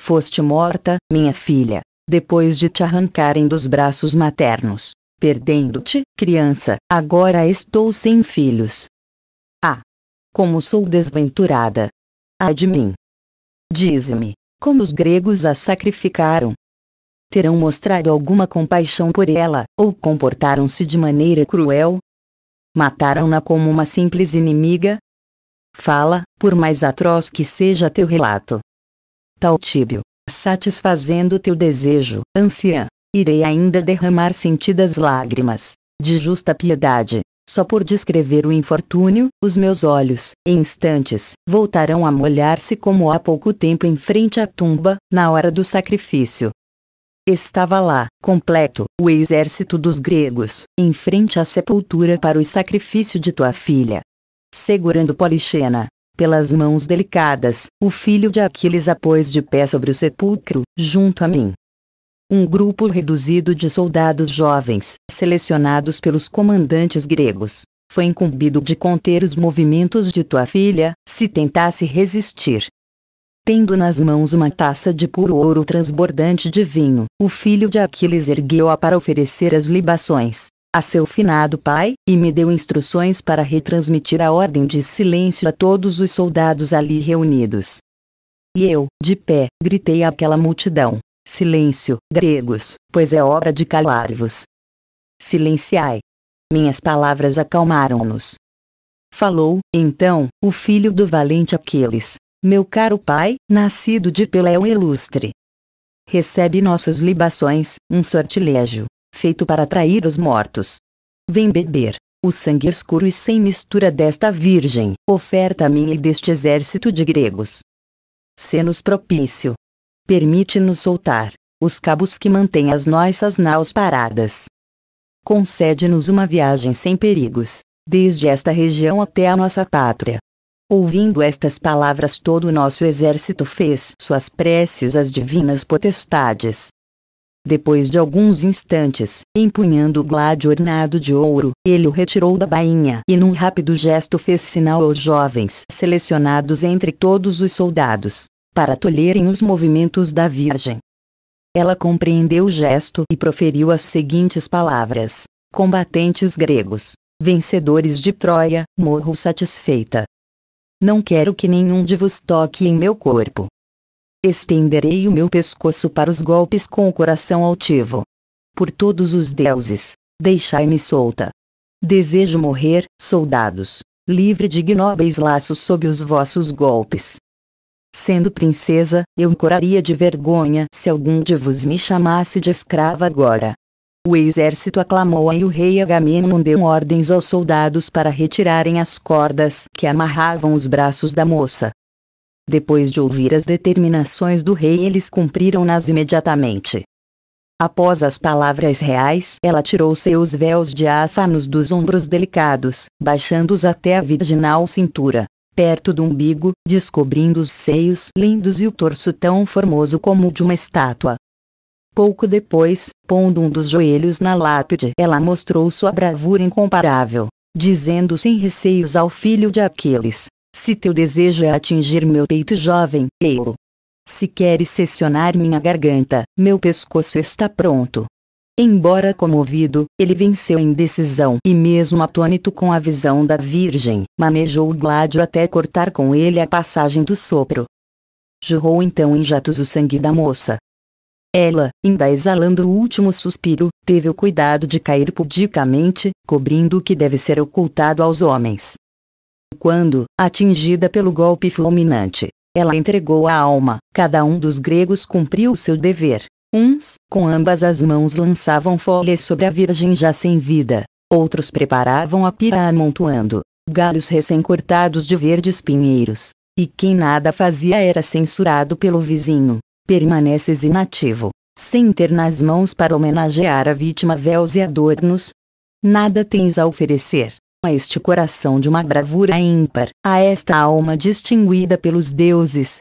Foste morta, minha filha, depois de te arrancarem dos braços maternos. Perdendo-te, criança, agora estou sem filhos. Ah! Como sou desventurada! Ah de mim! Diz-me, como os gregos a sacrificaram? Terão mostrado alguma compaixão por ela, ou comportaram-se de maneira cruel, mataram-na como uma simples inimiga? Fala, por mais atroz que seja teu relato. Taltíbio, satisfazendo teu desejo, anciã, irei ainda derramar sentidas lágrimas, de justa piedade, só por descrever o infortúnio, os meus olhos, em instantes, voltarão a molhar-se como há pouco tempo em frente à tumba, na hora do sacrifício. Estava lá, completo, o exército dos gregos, em frente à sepultura para o sacrifício de tua filha. Segurando Polixena, pelas mãos delicadas, o filho de Aquiles a pôs de pé sobre o sepulcro, junto a mim. Um grupo reduzido de soldados jovens, selecionados pelos comandantes gregos, foi incumbido de conter os movimentos de tua filha, se tentasse resistir tendo nas mãos uma taça de puro ouro transbordante de vinho. O filho de Aquiles ergueu-a para oferecer as libações a seu finado pai, e me deu instruções para retransmitir a ordem de silêncio a todos os soldados ali reunidos. E eu, de pé, gritei àquela multidão: Silêncio, gregos, pois é hora de calar-vos. Silenciai. Minhas palavras acalmaram-nos. Falou, então, o filho do valente Aquiles, meu caro Pai, nascido de Peléu ilustre. Recebe nossas libações, um sortilégio, feito para atrair os mortos. Vem beber, o sangue escuro e sem mistura desta Virgem, oferta mim e deste exército de gregos. Sê-nos propício. Permite-nos soltar os cabos que mantêm as nossas naus paradas. Concede-nos uma viagem sem perigos, desde esta região até a nossa pátria Ouvindo estas palavras, todo o nosso exército fez suas preces às divinas potestades. Depois de alguns instantes, empunhando o glade ornado de ouro, ele o retirou da bainha e num rápido gesto fez sinal aos jovens selecionados entre todos os soldados, para tolherem os movimentos da Virgem. Ela compreendeu o gesto e proferiu as seguintes palavras: Combatentes gregos, vencedores de Troia, morro satisfeita, não quero que nenhum de vos toque em meu corpo. Estenderei o meu pescoço para os golpes com o coração altivo. Por todos os deuses, deixai-me solta. Desejo morrer, soldados, livre de ignóbeis laços sob os vossos golpes. Sendo princesa, eu coraria de vergonha se algum de vos me chamasse de escrava agora. O exército aclamou-a e o rei Agamemnon deu ordens aos soldados para retirarem as cordas que amarravam os braços da moça. Depois de ouvir as determinações do rei, eles cumpriram-nas imediatamente. Após as palavras reais, ela tirou seus véus diáfanos dos ombros delicados, baixando-os até a virginal cintura, perto do umbigo, descobrindo os seios lindos e o torso tão formoso como o de uma estátua. Pouco depois, pondo um dos joelhos na lápide, ela mostrou sua bravura incomparável, dizendo sem receios ao filho de Aquiles: Se teu desejo é atingir meu peito jovem, ei-lo. Se queres seccionar minha garganta, meu pescoço está pronto. Embora comovido, ele venceu a indecisão e, mesmo atônito com a visão da Virgem, manejou o gládio até cortar com ele a passagem do sopro. Jurrou então em jatos o sangue da moça, ela, ainda exalando o último suspiro, teve o cuidado de cair pudicamente, cobrindo o que deve ser ocultado aos homens. Quando, atingida pelo golpe fulminante, ela entregou a alma, cada um dos gregos cumpriu seu dever. Uns, com ambas as mãos lançavam folhas sobre a virgem já sem vida, outros preparavam a pira amontoando galhos recém-cortados de verdes pinheiros, e quem nada fazia era censurado pelo vizinho permaneces inativo, sem ter nas mãos para homenagear a vítima véus e adornos. Nada tens a oferecer a este coração de uma bravura ímpar, a esta alma distinguida pelos deuses.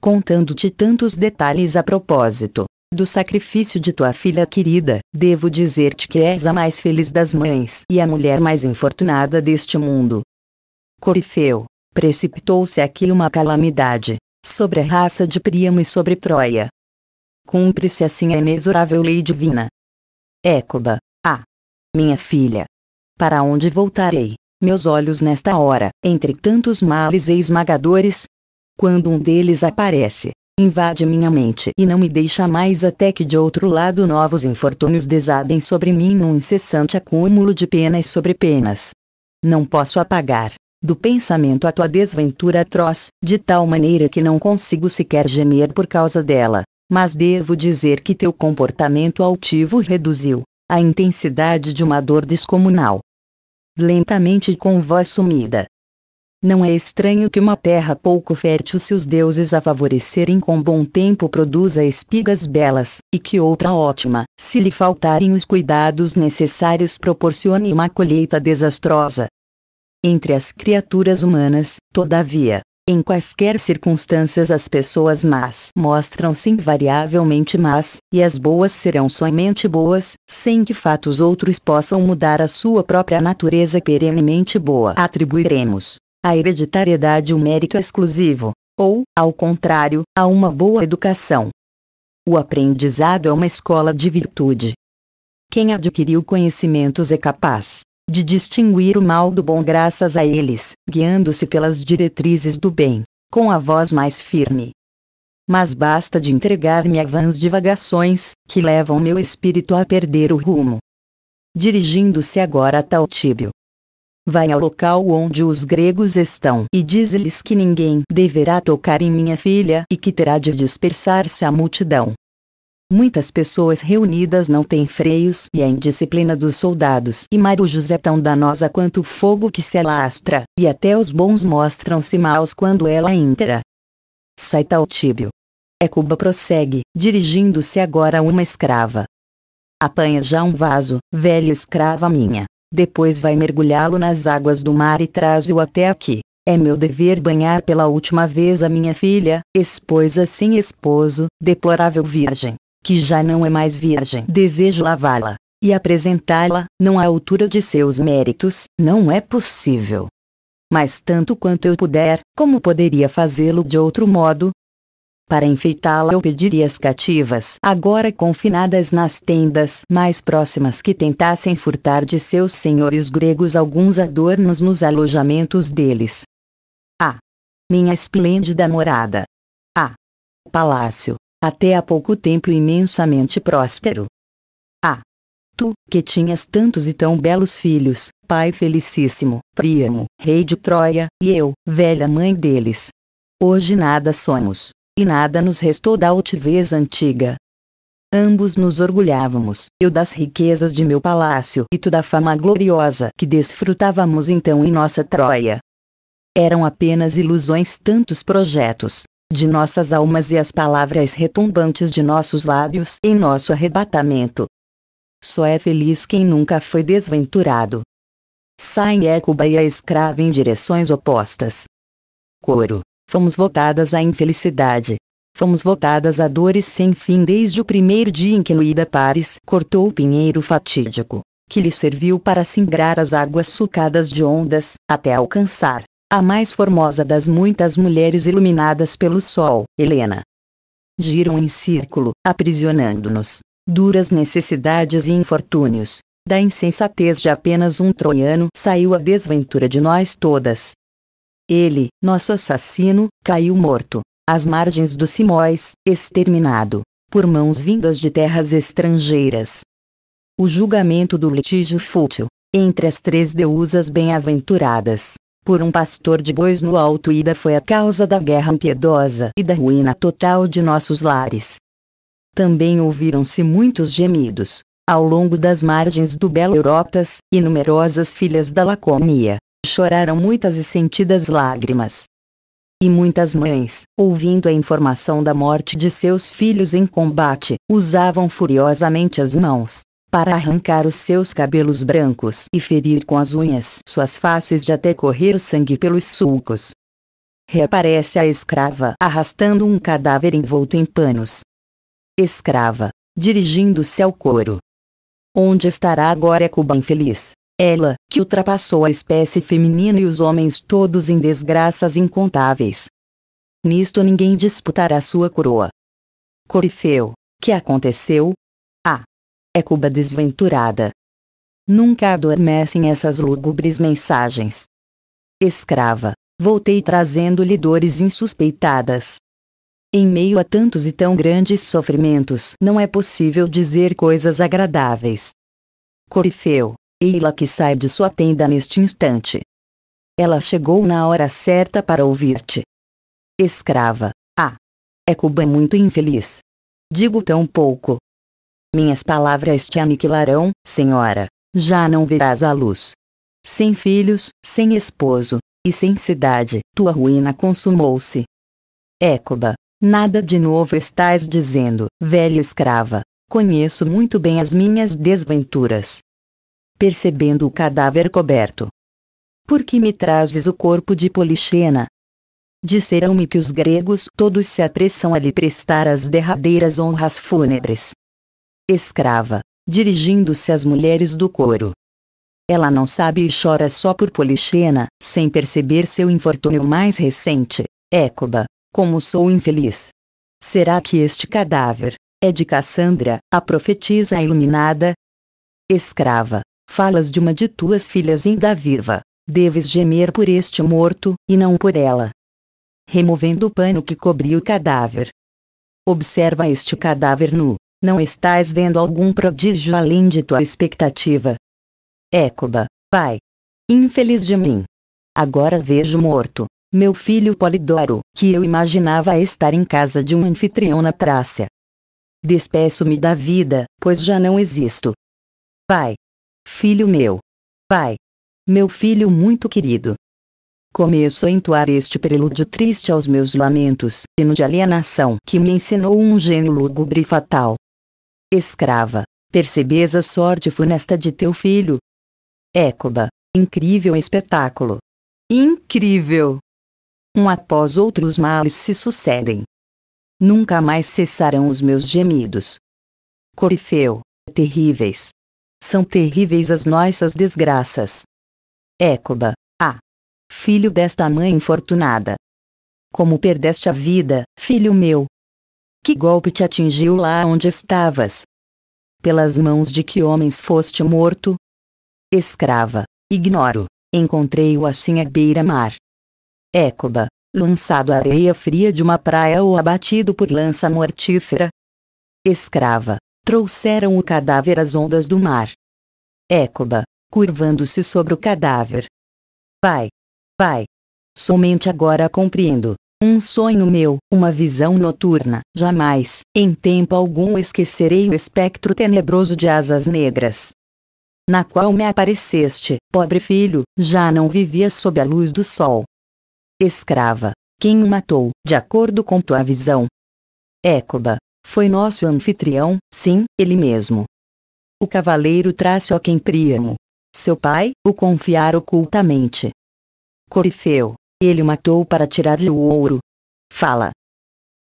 Contando-te tantos detalhes a propósito do sacrifício de tua filha querida, devo dizer-te que és a mais feliz das mães e a mulher mais infortunada deste mundo. Corifeu, precipitou-se aqui uma calamidade, sobre a raça de Príamo e sobre Troia. Cumpre-se assim a inexorável lei divina. Écoba, ah, minha filha, para onde voltarei? Meus olhos nesta hora, entre tantos males e esmagadores, quando um deles aparece, invade minha mente e não me deixa mais até que de outro lado novos infortúnios desabem sobre mim num incessante acúmulo de penas sobre penas. Não posso apagar, do pensamento à tua desventura atroz, de tal maneira que não consigo sequer gemer por causa dela. Mas devo dizer que teu comportamento altivo reduziu a intensidade de uma dor descomunal. Lentamente e com voz sumida. Não é estranho que uma terra pouco fértil, se os deuses a favorecerem com bom tempo, produza espigas belas, e que outra ótima, se lhe faltarem os cuidados necessários, proporcione uma colheita desastrosa entre as criaturas humanas, todavia, em quaisquer circunstâncias as pessoas más mostram-se invariavelmente más, e as boas serão somente boas, sem que fatos outros possam mudar a sua própria natureza perenemente boa. Atribuiremos à hereditariedade o um mérito exclusivo, ou, ao contrário, a uma boa educação. O aprendizado é uma escola de virtude. Quem adquiriu conhecimentos é capaz de distinguir o mal do bom graças a eles, guiando-se pelas diretrizes do bem, com a voz mais firme. Mas basta de entregar-me a vãs divagações, que levam meu espírito a perder o rumo. Dirigindo-se agora a Taltíbio. Vai ao local onde os gregos estão e diz-lhes que ninguém deverá tocar em minha filha e que terá de dispersar-se a multidão, Muitas pessoas reunidas não têm freios e a indisciplina dos soldados e marujos é tão danosa quanto o fogo que se alastra, e até os bons mostram-se maus quando ela impera. Saita Tíbio, Ecuba é prossegue, dirigindo-se agora a uma escrava. Apanha já um vaso, velha escrava minha. Depois vai mergulhá-lo nas águas do mar e traz-o até aqui. É meu dever banhar pela última vez a minha filha, esposa sem esposo, deplorável virgem que já não é mais virgem. Desejo lavá-la e apresentá-la, não à altura de seus méritos, não é possível. Mas tanto quanto eu puder, como poderia fazê-lo de outro modo? Para enfeitá-la eu pediria as cativas, agora confinadas nas tendas mais próximas que tentassem furtar de seus senhores gregos alguns adornos nos alojamentos deles. Ah! Minha esplêndida morada! Ah! Palácio! até há pouco tempo imensamente próspero. Ah! Tu, que tinhas tantos e tão belos filhos, pai felicíssimo, Príamo, rei de Troia, e eu, velha mãe deles. Hoje nada somos, e nada nos restou da altivez antiga. Ambos nos orgulhávamos, eu das riquezas de meu palácio e tu da fama gloriosa que desfrutávamos então em nossa Troia. Eram apenas ilusões tantos projetos, de nossas almas e as palavras retumbantes de nossos lábios em nosso arrebatamento. Só é feliz quem nunca foi desventurado. Saem Écuba e a escrava em direções opostas. Coro. Fomos votadas à infelicidade. Fomos votadas a dores sem fim desde o primeiro dia em que Luída Pares cortou o pinheiro fatídico, que lhe serviu para singrar as águas sucadas de ondas, até alcançar, a mais formosa das muitas mulheres iluminadas pelo sol, Helena. Giram em círculo, aprisionando-nos. Duras necessidades e infortúnios. Da insensatez de apenas um troiano saiu a desventura de nós todas. Ele, nosso assassino, caiu morto, às margens do Simóis, exterminado, por mãos vindas de terras estrangeiras. O julgamento do litígio fútil, entre as três deusas bem-aventuradas, por um pastor de bois no Alto Ida foi a causa da guerra impiedosa e da ruína total de nossos lares. Também ouviram-se muitos gemidos, ao longo das margens do Belo Eurotas, e numerosas filhas da Laconia, choraram muitas e sentidas lágrimas. E muitas mães, ouvindo a informação da morte de seus filhos em combate, usavam furiosamente as mãos, para arrancar os seus cabelos brancos e ferir com as unhas suas faces de até correr sangue pelos sulcos. Reaparece a escrava arrastando um cadáver envolto em panos. Escrava, dirigindo-se ao coro. Onde estará agora é Cuba infeliz? Ela, que ultrapassou a espécie feminina e os homens todos em desgraças incontáveis. Nisto ninguém disputará sua coroa. Corifeu, que aconteceu, é Cuba desventurada. Nunca adormecem essas lúgubres mensagens. Escrava, voltei trazendo-lhe dores insuspeitadas. Em meio a tantos e tão grandes sofrimentos, não é possível dizer coisas agradáveis. Corifeu, Eila que sai de sua tenda neste instante. Ela chegou na hora certa para ouvir-te. Escrava, ah! É Cuba muito infeliz. Digo tão pouco, minhas palavras te aniquilarão, senhora. Já não verás a luz. Sem filhos, sem esposo, e sem cidade, tua ruína consumou-se. Écoba, nada de novo estás dizendo, velha escrava. Conheço muito bem as minhas desventuras. Percebendo o cadáver coberto. Por que me trazes o corpo de Polixena? Disseram-me que os gregos todos se apressam a lhe prestar as derradeiras honras fúnebres, escrava, dirigindo-se às mulheres do coro. Ela não sabe e chora só por Polixena, sem perceber seu infortúnio mais recente. Écoba, como sou infeliz! Será que este cadáver é de Cassandra, a profetisa iluminada? Escrava, falas de uma de tuas filhas ainda viva. Deves gemer por este morto, e não por ela. Removendo o pano que cobria o cadáver. Observa este cadáver nu. Não estás vendo algum prodígio além de tua expectativa? Écuba, pai. Infeliz de mim. Agora vejo morto, meu filho Polidoro, que eu imaginava estar em casa de um anfitrião na Trácia. Despeço-me da vida, pois já não existo. Pai. Filho meu. Pai. Meu filho muito querido. Começo a entoar este prelúdio triste aos meus lamentos, e no de alienação que me ensinou um gênio lúgubre e fatal escrava, percebes a sorte funesta de teu filho. Écoba, incrível espetáculo! Incrível! Um após outro os males se sucedem. Nunca mais cessarão os meus gemidos. Corifeu, terríveis. São terríveis as nossas desgraças. Écoba, ah! Filho desta mãe infortunada. Como perdeste a vida, filho meu, que golpe te atingiu lá onde estavas? Pelas mãos de que homens foste morto? Escrava, ignoro, encontrei-o assim à beira-mar. Écoba, lançado à areia fria de uma praia ou abatido por lança mortífera. Escrava, trouxeram o cadáver às ondas do mar. Écoba, curvando-se sobre o cadáver. Vai! Vai! Somente agora compreendo um sonho meu, uma visão noturna. Jamais, em tempo algum, esquecerei o espectro tenebroso de asas negras. Na qual me apareceste, pobre filho, já não vivia sob a luz do sol. Escrava, quem o matou, de acordo com tua visão? Écoba, foi nosso anfitrião, sim, ele mesmo. O cavaleiro Trácio a quem Príamo, seu pai, o confiara ocultamente. Corifeu, ele o matou para tirar-lhe o ouro. Fala.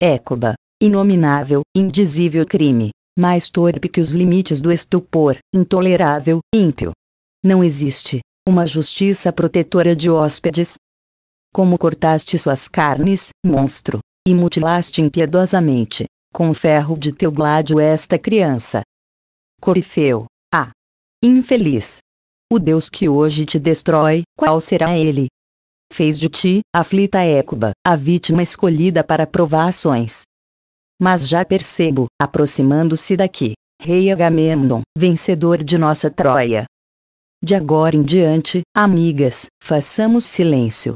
Écoba, inominável, indizível crime, mais torpe que os limites do estupor, intolerável, ímpio. Não existe uma justiça protetora de hóspedes. Como cortaste suas carnes, monstro, e mutilaste impiedosamente, com o ferro de teu gládio esta criança. Corifeu, ah! Infeliz! O Deus que hoje te destrói, qual será ele, fez de ti, aflita Écuba, a vítima escolhida para provações. Mas já percebo, aproximando-se daqui, rei Agamemnon, vencedor de nossa Troia. De agora em diante, amigas, façamos silêncio.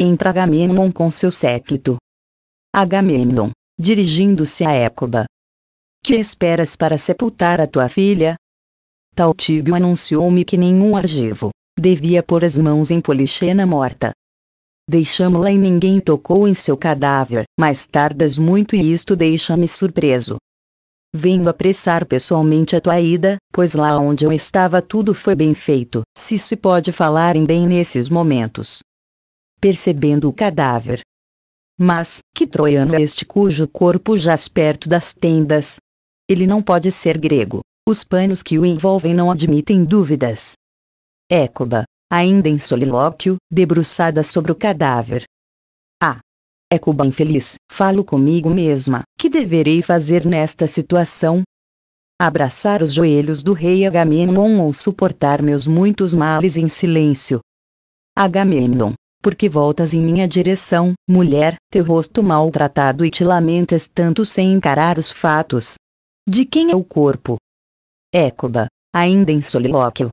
Entra Agamemnon com seu séquito. Agamemnon, dirigindo-se a Écuba. Que esperas para sepultar a tua filha? Taltíbio anunciou-me que nenhum argivo, devia pôr as mãos em Polixena morta. Deixamo-la e ninguém tocou em seu cadáver, mas tardas muito e isto deixa-me surpreso. Venho apressar pessoalmente a tua ida, pois lá onde eu estava tudo foi bem feito, se se pode falar em bem nesses momentos. Percebendo o cadáver. Mas, que troiano é este cujo corpo jaz perto das tendas? Ele não pode ser grego. Os panos que o envolvem não admitem dúvidas. Écoba, ainda em solilóquio, debruçada sobre o cadáver. Ah! Écoba infeliz, falo comigo mesma, que deverei fazer nesta situação? Abraçar os joelhos do rei Agamemnon ou suportar meus muitos males em silêncio? Agamemnon, que voltas em minha direção, mulher, teu rosto maltratado e te lamentas tanto sem encarar os fatos? De quem é o corpo? Écoba, ainda em solilóquio,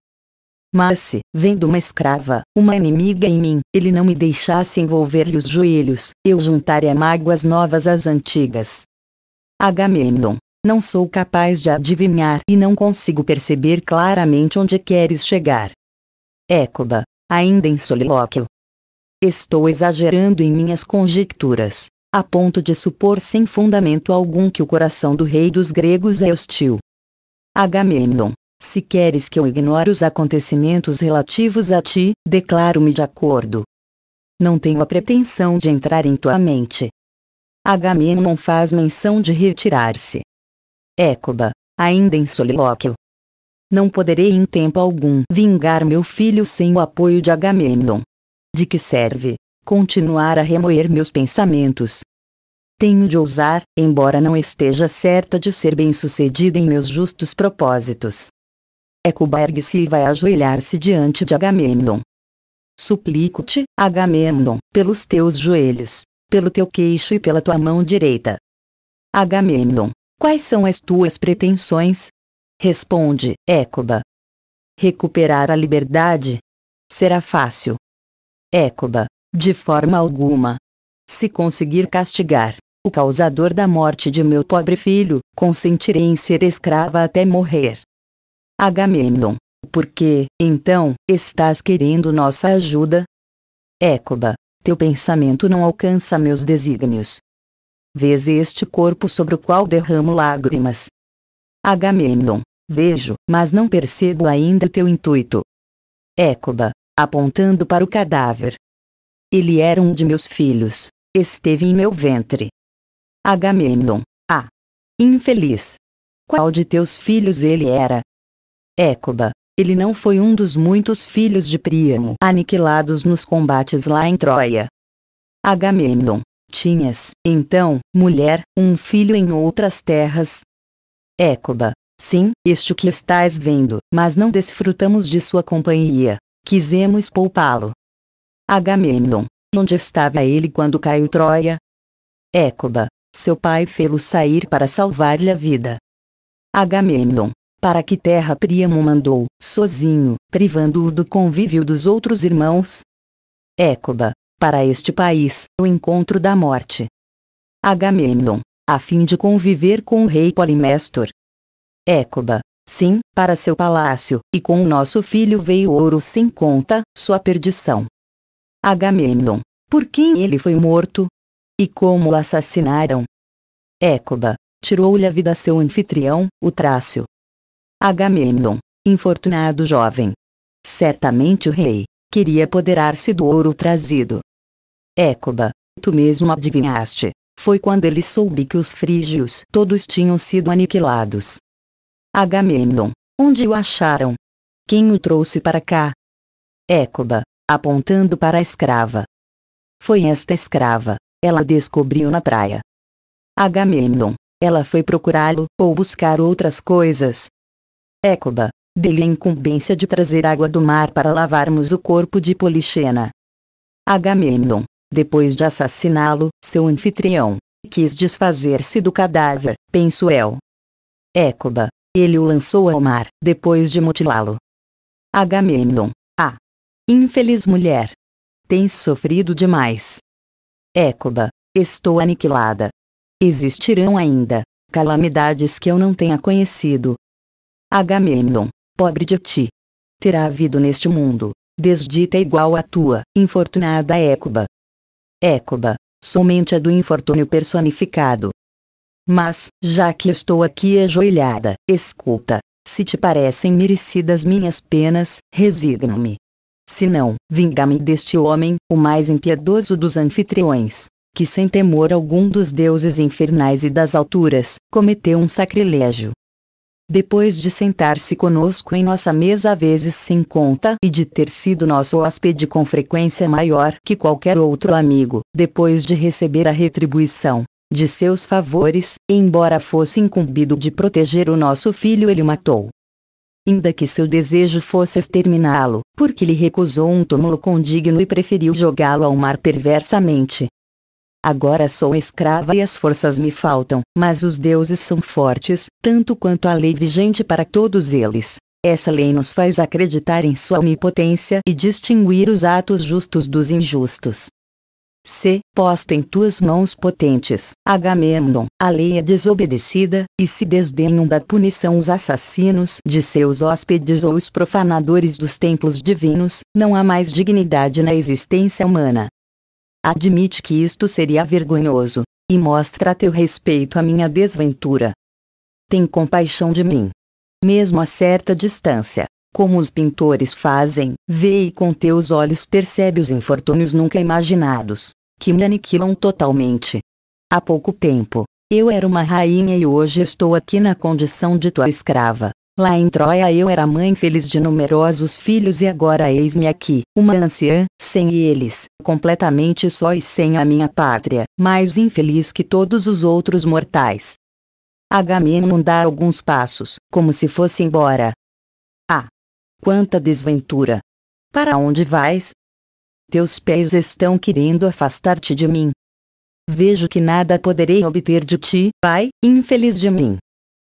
mas se, vendo uma escrava, uma inimiga em mim, ele não me deixasse envolver-lhe os joelhos, eu juntaria mágoas novas às antigas. Agamemnon. Não sou capaz de adivinhar e não consigo perceber claramente onde queres chegar. Écoba. Ainda em solilóquio. Estou exagerando em minhas conjecturas, a ponto de supor sem fundamento algum que o coração do rei dos gregos é hostil. Agamemnon. Se queres que eu ignore os acontecimentos relativos a ti, declaro-me de acordo. Não tenho a pretensão de entrar em tua mente. Agamemnon faz menção de retirar-se. Écoba, ainda em solilóquio. Não poderei em tempo algum vingar meu filho sem o apoio de Agamemnon. De que serve continuar a remoer meus pensamentos? Tenho de ousar, embora não esteja certa de ser bem-sucedida em meus justos propósitos. Ecuba ergue-se e vai ajoelhar-se diante de Agamemnon. Suplico-te, Agamemnon, pelos teus joelhos, pelo teu queixo e pela tua mão direita. Agamemnon, quais são as tuas pretensões? Responde, Écuba. Recuperar a liberdade? Será fácil. Écuba, de forma alguma. Se conseguir castigar o causador da morte de meu pobre filho, consentirei em ser escrava até morrer. Agamemnon. Por que, então, estás querendo nossa ajuda? Écoba, teu pensamento não alcança meus desígnios. Vês este corpo sobre o qual derramo lágrimas. Agamemnon, vejo, mas não percebo ainda o teu intuito. Écoba, apontando para o cadáver. Ele era um de meus filhos, esteve em meu ventre. Agamemnon, ah! Infeliz! Qual de teus filhos ele era? Écoba. Ele não foi um dos muitos filhos de Príamo aniquilados nos combates lá em Troia. Agamemnon. Tinhas, então, mulher, um filho em outras terras. Écoba. Sim, este que estás vendo, mas não desfrutamos de sua companhia. Quisemos poupá-lo. Agamemnon. Onde estava ele quando caiu Troia? Écoba. Seu pai fê-lo sair para salvar-lhe a vida. Agamemnon para que Terra Príamo mandou, sozinho, privando-o do convívio dos outros irmãos? Écoba, para este país, o encontro da morte. Agamemnon, a fim de conviver com o rei Polimestor. Écoba, sim, para seu palácio, e com o nosso filho veio ouro sem conta, sua perdição. Agamemnon, por quem ele foi morto? E como o assassinaram? Écoba, tirou-lhe a vida seu anfitrião, o Trácio, Agamemnon, infortunado jovem. Certamente o rei queria apoderar-se do ouro trazido. Écoba, tu mesmo adivinhaste. Foi quando ele soube que os frígios todos tinham sido aniquilados. Agamemnon, onde o acharam? Quem o trouxe para cá? Écoba, apontando para a escrava. Foi esta escrava, ela descobriu na praia. Agamemnon, ela foi procurá-lo ou buscar outras coisas, Écoba, dele a incumbência de trazer água do mar para lavarmos o corpo de Polixena. Agamemnon, depois de assassiná-lo, seu anfitrião, quis desfazer-se do cadáver, penso eu. Écoba, ele o lançou ao mar, depois de mutilá-lo. Agamemnon, ah! Infeliz mulher! Tens sofrido demais. Écoba, estou aniquilada. Existirão ainda calamidades que eu não tenha conhecido, Agamemnon, pobre de ti. Terá havido neste mundo, desdita igual à tua, infortunada Écuba. Écuba, somente a do infortúnio personificado. Mas, já que estou aqui ajoelhada, escuta, se te parecem merecidas minhas penas, resigno-me. Se não, vinga-me deste homem, o mais impiedoso dos anfitriões, que sem temor algum dos deuses infernais e das alturas, cometeu um sacrilégio, depois de sentar-se conosco em nossa mesa a vezes sem conta e de ter sido nosso hóspede com frequência maior que qualquer outro amigo, depois de receber a retribuição de seus favores, embora fosse incumbido de proteger o nosso filho, ele o matou. Ainda que seu desejo fosse exterminá-lo, porque lhe recusou um túmulo condigno e preferiu jogá-lo ao mar perversamente, Agora sou escrava e as forças me faltam, mas os deuses são fortes, tanto quanto a lei vigente para todos eles. Essa lei nos faz acreditar em sua onipotência e distinguir os atos justos dos injustos. C. Posta em tuas mãos potentes, Agamemnon, a lei é desobedecida, e se desdenham da punição os assassinos de seus hóspedes ou os profanadores dos templos divinos, não há mais dignidade na existência humana. Admite que isto seria vergonhoso, e mostra teu respeito à minha desventura. Tem compaixão de mim. Mesmo a certa distância, como os pintores fazem, vê e com teus olhos percebe os infortúnios nunca imaginados, que me aniquilam totalmente. Há pouco tempo, eu era uma rainha e hoje estou aqui na condição de tua escrava. Lá em Troia eu era mãe feliz de numerosos filhos e agora eis-me aqui, uma anciã, sem eles, completamente só e sem a minha pátria, mais infeliz que todos os outros mortais. Agamemnon dá alguns passos, como se fosse embora. Ah! Quanta desventura! Para onde vais? Teus pés estão querendo afastar-te de mim. Vejo que nada poderei obter de ti, pai, infeliz de mim.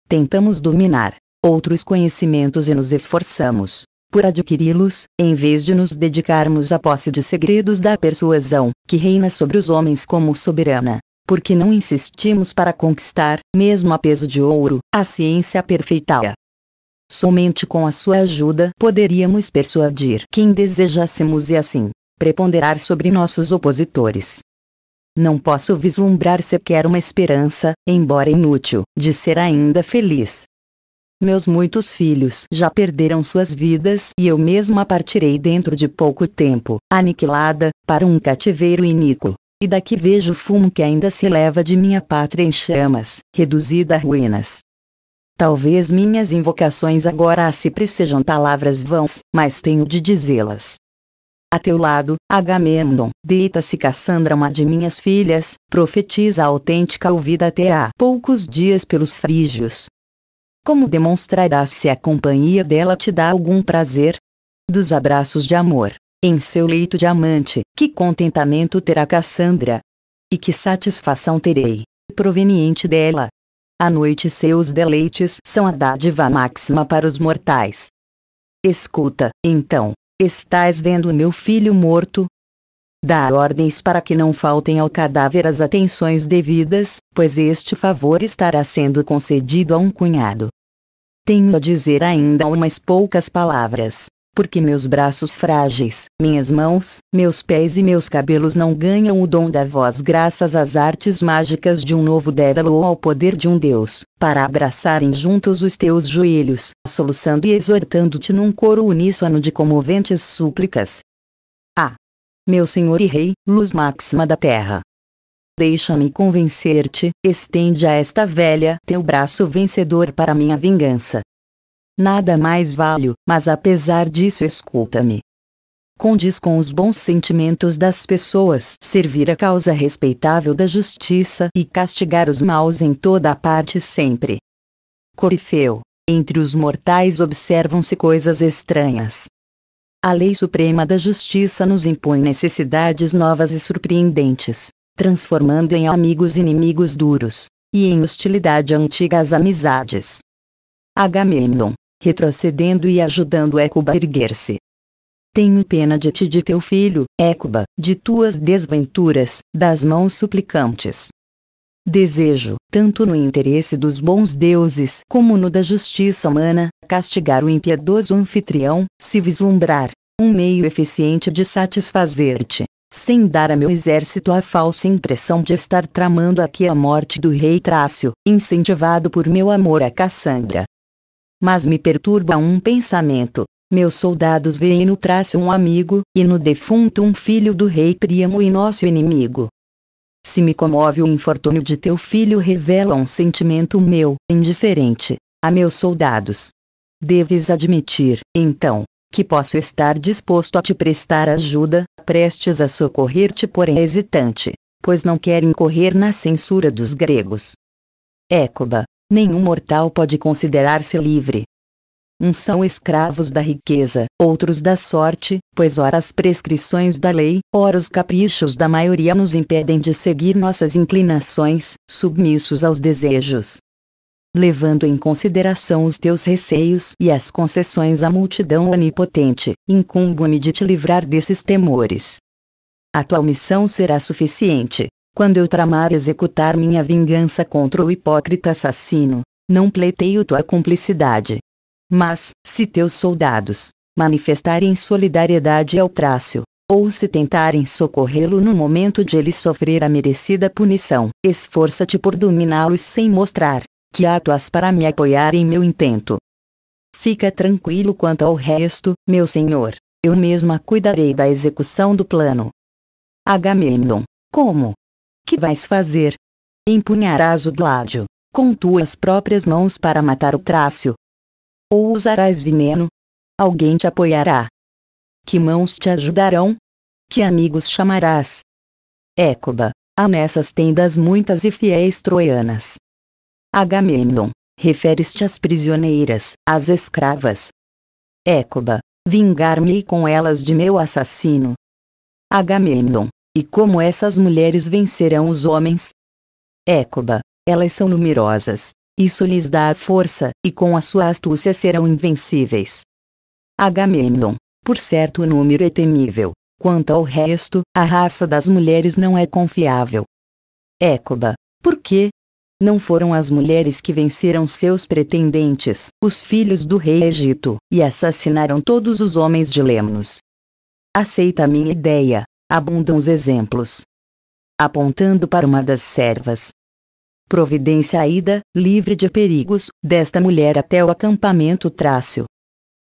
Tentamos dominar, outros conhecimentos e nos esforçamos por adquiri-los, em vez de nos dedicarmos à posse de segredos da persuasão, que reina sobre os homens como soberana. Porque não insistimos para conquistar, mesmo a peso de ouro, a ciência perfeita. Somente com a sua ajuda poderíamos persuadir quem desejássemos e assim, preponderar sobre nossos opositores. Não posso vislumbrar sequer uma esperança, embora inútil, de ser ainda feliz, meus muitos filhos já perderam suas vidas e eu mesma partirei dentro de pouco tempo, aniquilada, para um cativeiro iníquo. E daqui vejo o fumo que ainda se leva de minha pátria em chamas, reduzida a ruínas. Talvez minhas invocações agora a Cipre sejam palavras vãs, mas tenho de dizê-las. A teu lado, Agamemnon, deita-se Cassandra, uma de minhas filhas, profetiza a autêntica ouvida até há poucos dias pelos frígios, como demonstrarás se a companhia dela te dá algum prazer? Dos abraços de amor, em seu leito de amante, que contentamento terá Cassandra? E que satisfação terei, proveniente dela? À noite seus deleites são a dádiva máxima para os mortais. Escuta, então, estás vendo meu filho morto, dá ordens para que não faltem ao cadáver as atenções devidas, pois este favor estará sendo concedido a um cunhado. Tenho a dizer ainda umas poucas palavras, porque meus braços frágeis, minhas mãos, meus pés e meus cabelos não ganham o dom da voz graças às artes mágicas de um novo dédalo ou ao poder de um Deus, para abraçarem juntos os teus joelhos, soluçando e exortando-te num coro uníssono de comoventes súplicas, meu Senhor e Rei, luz máxima da terra. Deixa-me convencer-te, estende a esta velha teu braço vencedor para minha vingança. Nada mais valho, mas apesar disso escuta-me. Condiz com os bons sentimentos das pessoas servir a causa respeitável da justiça e castigar os maus em toda a parte sempre. Corifeu, entre os mortais observam-se coisas estranhas, a Lei Suprema da Justiça nos impõe necessidades novas e surpreendentes, transformando em amigos inimigos duros, e em hostilidade antigas amizades. Agamemnon, retrocedendo e ajudando Ecuba a erguer-se. Tenho pena de ti de teu filho, Ecuba, de tuas desventuras, das mãos suplicantes, desejo, tanto no interesse dos bons deuses como no da justiça humana, castigar o impiedoso anfitrião, se vislumbrar um meio eficiente de satisfazer-te, sem dar a meu exército a falsa impressão de estar tramando aqui a morte do rei Trácio, incentivado por meu amor a Cassandra. Mas me perturba um pensamento. Meus soldados veem no Trácio um amigo, e no defunto um filho do rei Príamo e nosso inimigo. Se me comove o infortúnio de teu filho, revela um sentimento meu, indiferente, a meus soldados. Deves admitir, então, que posso estar disposto a te prestar ajuda, prestes a socorrer-te, porém hesitante, pois não quero incorrer na censura dos gregos. Écoba, nenhum mortal pode considerar-se livre, Uns são escravos da riqueza, outros da sorte, pois ora as prescrições da lei, ora os caprichos da maioria nos impedem de seguir nossas inclinações, submissos aos desejos. Levando em consideração os teus receios e as concessões à multidão onipotente, incumbo-me de te livrar desses temores. A tua missão será suficiente, quando eu tramar executar minha vingança contra o hipócrita assassino, não pleiteio tua cumplicidade, mas, se teus soldados manifestarem solidariedade ao Trácio, ou se tentarem socorrê-lo no momento de ele sofrer a merecida punição, esforça-te por dominá-los sem mostrar que atuas para me apoiar em meu intento. Fica tranquilo quanto ao resto, meu senhor. Eu mesma cuidarei da execução do plano. Agamemnon. Como? Que vais fazer? Empunharás o gládio, com tuas próprias mãos para matar o Trácio, ou usarás veneno? Alguém te apoiará? Que mãos te ajudarão? Que amigos chamarás? Écoba, há nessas tendas muitas e fiéis troianas. Agamemnon, referes-te às prisioneiras, às escravas. Écoba, vingar-me com elas de meu assassino. Agamemnon, e como essas mulheres vencerão os homens? Écoba, elas são numerosas, isso lhes dá força, e com a sua astúcia serão invencíveis. Agamemnon, por certo o número é temível. Quanto ao resto, a raça das mulheres não é confiável. Écoba, por quê? Não foram as mulheres que venceram seus pretendentes, os filhos do rei Egito, e assassinaram todos os homens de Lemnos. Aceita a minha ideia, abundam os exemplos. Apontando para uma das servas, providência a ida, livre de perigos, desta mulher até o acampamento Trácio.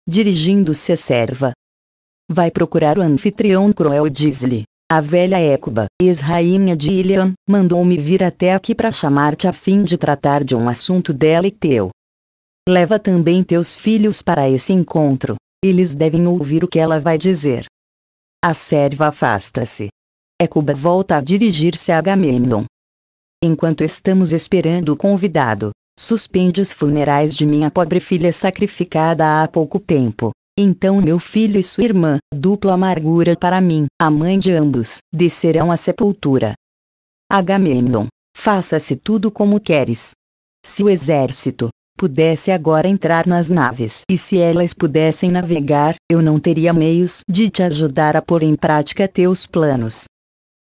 Dirigindo-se a serva. Vai procurar o anfitrião cruel diz-lhe, a velha Écuba, ex-rainha de Ilian, mandou-me vir até aqui para chamar-te a fim de tratar de um assunto dela e teu. Leva também teus filhos para esse encontro. Eles devem ouvir o que ela vai dizer. A serva afasta-se. Écuba volta a dirigir-se a Agamemnon enquanto estamos esperando o convidado. Suspende os funerais de minha pobre filha sacrificada há pouco tempo. Então meu filho e sua irmã, dupla amargura para mim, a mãe de ambos, descerão à sepultura. Agamemnon, faça-se tudo como queres. Se o exército pudesse agora entrar nas naves e se elas pudessem navegar, eu não teria meios de te ajudar a pôr em prática teus planos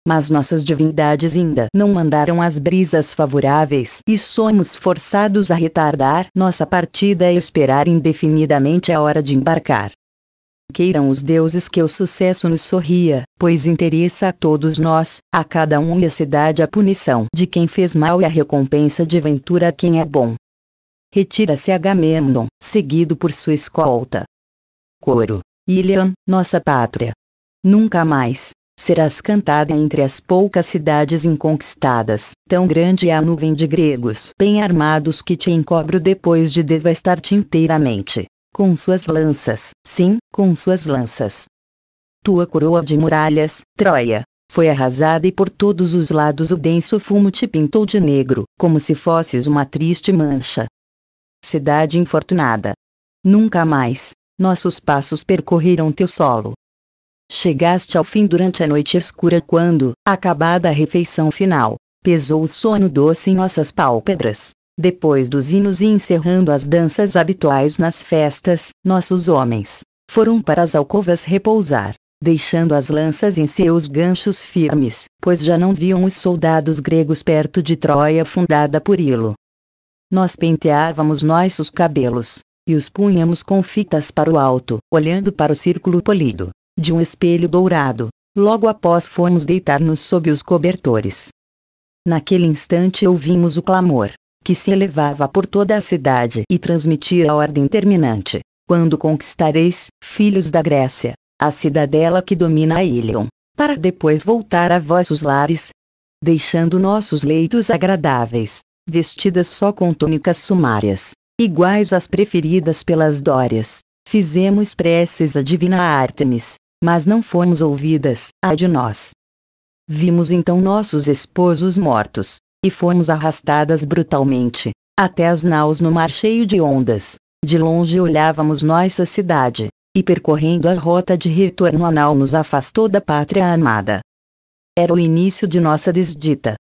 mas nossas divindades ainda não mandaram as brisas favoráveis e somos forçados a retardar nossa partida e esperar indefinidamente a hora de embarcar. Queiram os deuses que o sucesso nos sorria, pois interessa a todos nós, a cada um e a cidade a punição de quem fez mal e a recompensa de ventura a quem é bom. Retira-se Agamemnon, seguido por sua escolta. Coro. Ilian, nossa pátria. Nunca mais, serás cantada entre as poucas cidades inconquistadas. Tão grande é a nuvem de gregos bem armados que te encobro depois de devastar-te inteiramente. Com suas lanças, sim, com suas lanças. Tua coroa de muralhas, Troia, foi arrasada e por todos os lados o denso fumo te pintou de negro, como se fosses uma triste mancha. Cidade infortunada. Nunca mais, nossos passos percorreram teu solo. Chegaste ao fim durante a noite escura quando, acabada a refeição final, pesou o sono doce em nossas pálpebras. Depois dos hinos e encerrando as danças habituais nas festas, nossos homens foram para as alcovas repousar, deixando as lanças em seus ganchos firmes, pois já não viam os soldados gregos perto de Troia fundada por Ilo. Nós penteávamos nossos cabelos, e os punhamos com fitas para o alto, olhando para o círculo polido de um espelho dourado. Logo após fomos deitar-nos sob os cobertores. Naquele instante ouvimos o clamor, que se elevava por toda a cidade e transmitia a ordem terminante: Quando conquistareis, filhos da Grécia, a cidadela que domina a Ilion, para depois voltar a vossos lares, deixando nossos leitos agradáveis, vestidas só com túnicas sumárias, iguais às preferidas pelas Dórias, fizemos preces à divina Ártemis, mas não fomos ouvidas, ai de nós. Vimos então nossos esposos mortos, e fomos arrastadas brutalmente, até as naus no mar cheio de ondas. De longe olhávamos nossa cidade, e percorrendo a rota de retorno a nau nos afastou da pátria amada. Era o início de nossa desdita.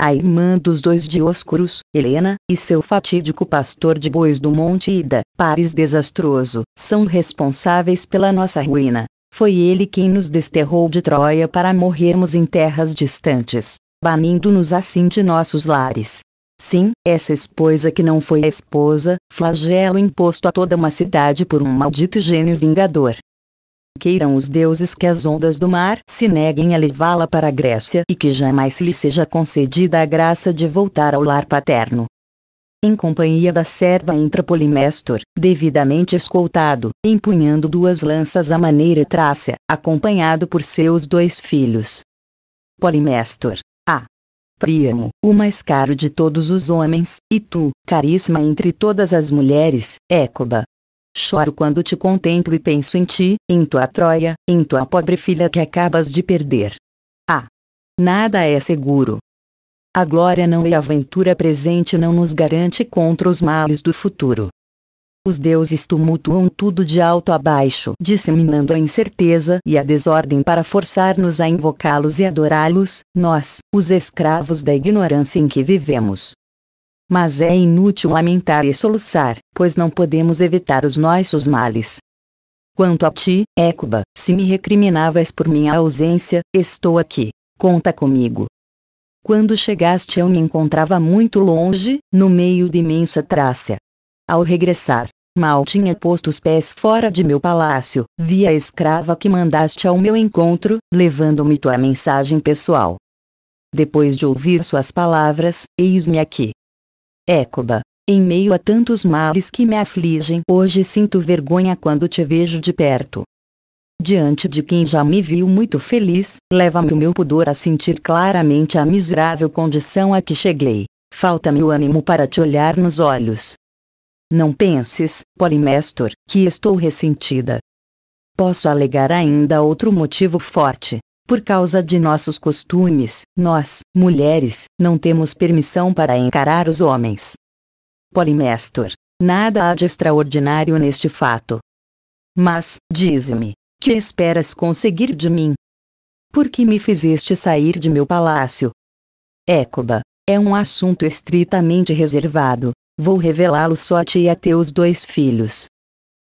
A irmã dos dois Dioscuros, Helena, e seu fatídico pastor de bois do Monte Ida, Paris desastroso, são responsáveis pela nossa ruína. Foi ele quem nos desterrou de Troia para morrermos em terras distantes, banindo-nos assim de nossos lares. Sim, essa esposa que não foi a esposa, flagelo imposto a toda uma cidade por um maldito gênio vingador. Queiram os deuses que as ondas do mar se neguem a levá-la para a Grécia e que jamais lhe seja concedida a graça de voltar ao lar paterno em companhia da serva Polimestor, devidamente escoltado, empunhando duas lanças à maneira trácia, acompanhado por seus dois filhos. Polimestor. A. Príamo, o mais caro de todos os homens, e tu, carisma entre todas as mulheres, Écoba, Choro quando te contemplo e penso em ti, em tua Troia, em tua pobre filha que acabas de perder. Ah! Nada é seguro, a glória não e a aventura presente não nos garante contra os males do futuro. Os deuses tumultuam tudo de alto a baixo, disseminando a incerteza e a desordem para forçar-nos a invocá-los e adorá-los, nós, os escravos da ignorância em que vivemos. Mas é inútil lamentar e soluçar, pois não podemos evitar os nossos males. Quanto a ti, Écuba, se me recriminavas por minha ausência, estou aqui. Conta comigo, quando chegaste eu me encontrava muito longe, no meio de imensa trácia. Ao regressar, mal tinha posto os pés fora de meu palácio, vi a escrava que mandaste ao meu encontro, levando-me tua mensagem pessoal. Depois de ouvir suas palavras, eis-me aqui. Écoba, em meio a tantos males que me afligem, hoje sinto vergonha quando te vejo de perto diante de quem já me viu muito feliz, leva-me o meu pudor a sentir claramente a miserável condição a que cheguei. Falta-me o ânimo para te olhar nos olhos. Não penses, Polimestor, que estou ressentida. Posso alegar ainda outro motivo forte. Por causa de nossos costumes, nós, mulheres, não temos permissão para encarar os homens. Polimestor, nada há de extraordinário neste fato. Mas, dize-me, que esperas conseguir de mim? Por que me fizeste sair de meu palácio? Écoba, é um assunto estritamente reservado, vou revelá-lo só a ti e a teus dois filhos.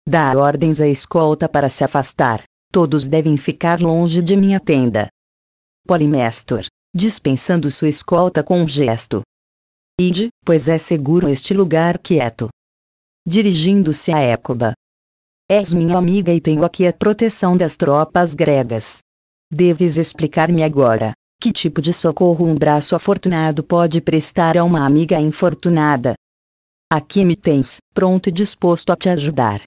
Dá ordens à escolta para se afastar, todos devem ficar longe de minha tenda. Polimestor, dispensando sua escolta com um gesto. Ide, pois é seguro este lugar quieto. Dirigindo-se a Écoba, És minha amiga e tenho aqui a proteção das tropas gregas. Deves explicar-me agora. Que tipo de socorro um braço afortunado pode prestar a uma amiga infortunada? Aqui me tens, pronto e disposto a te ajudar.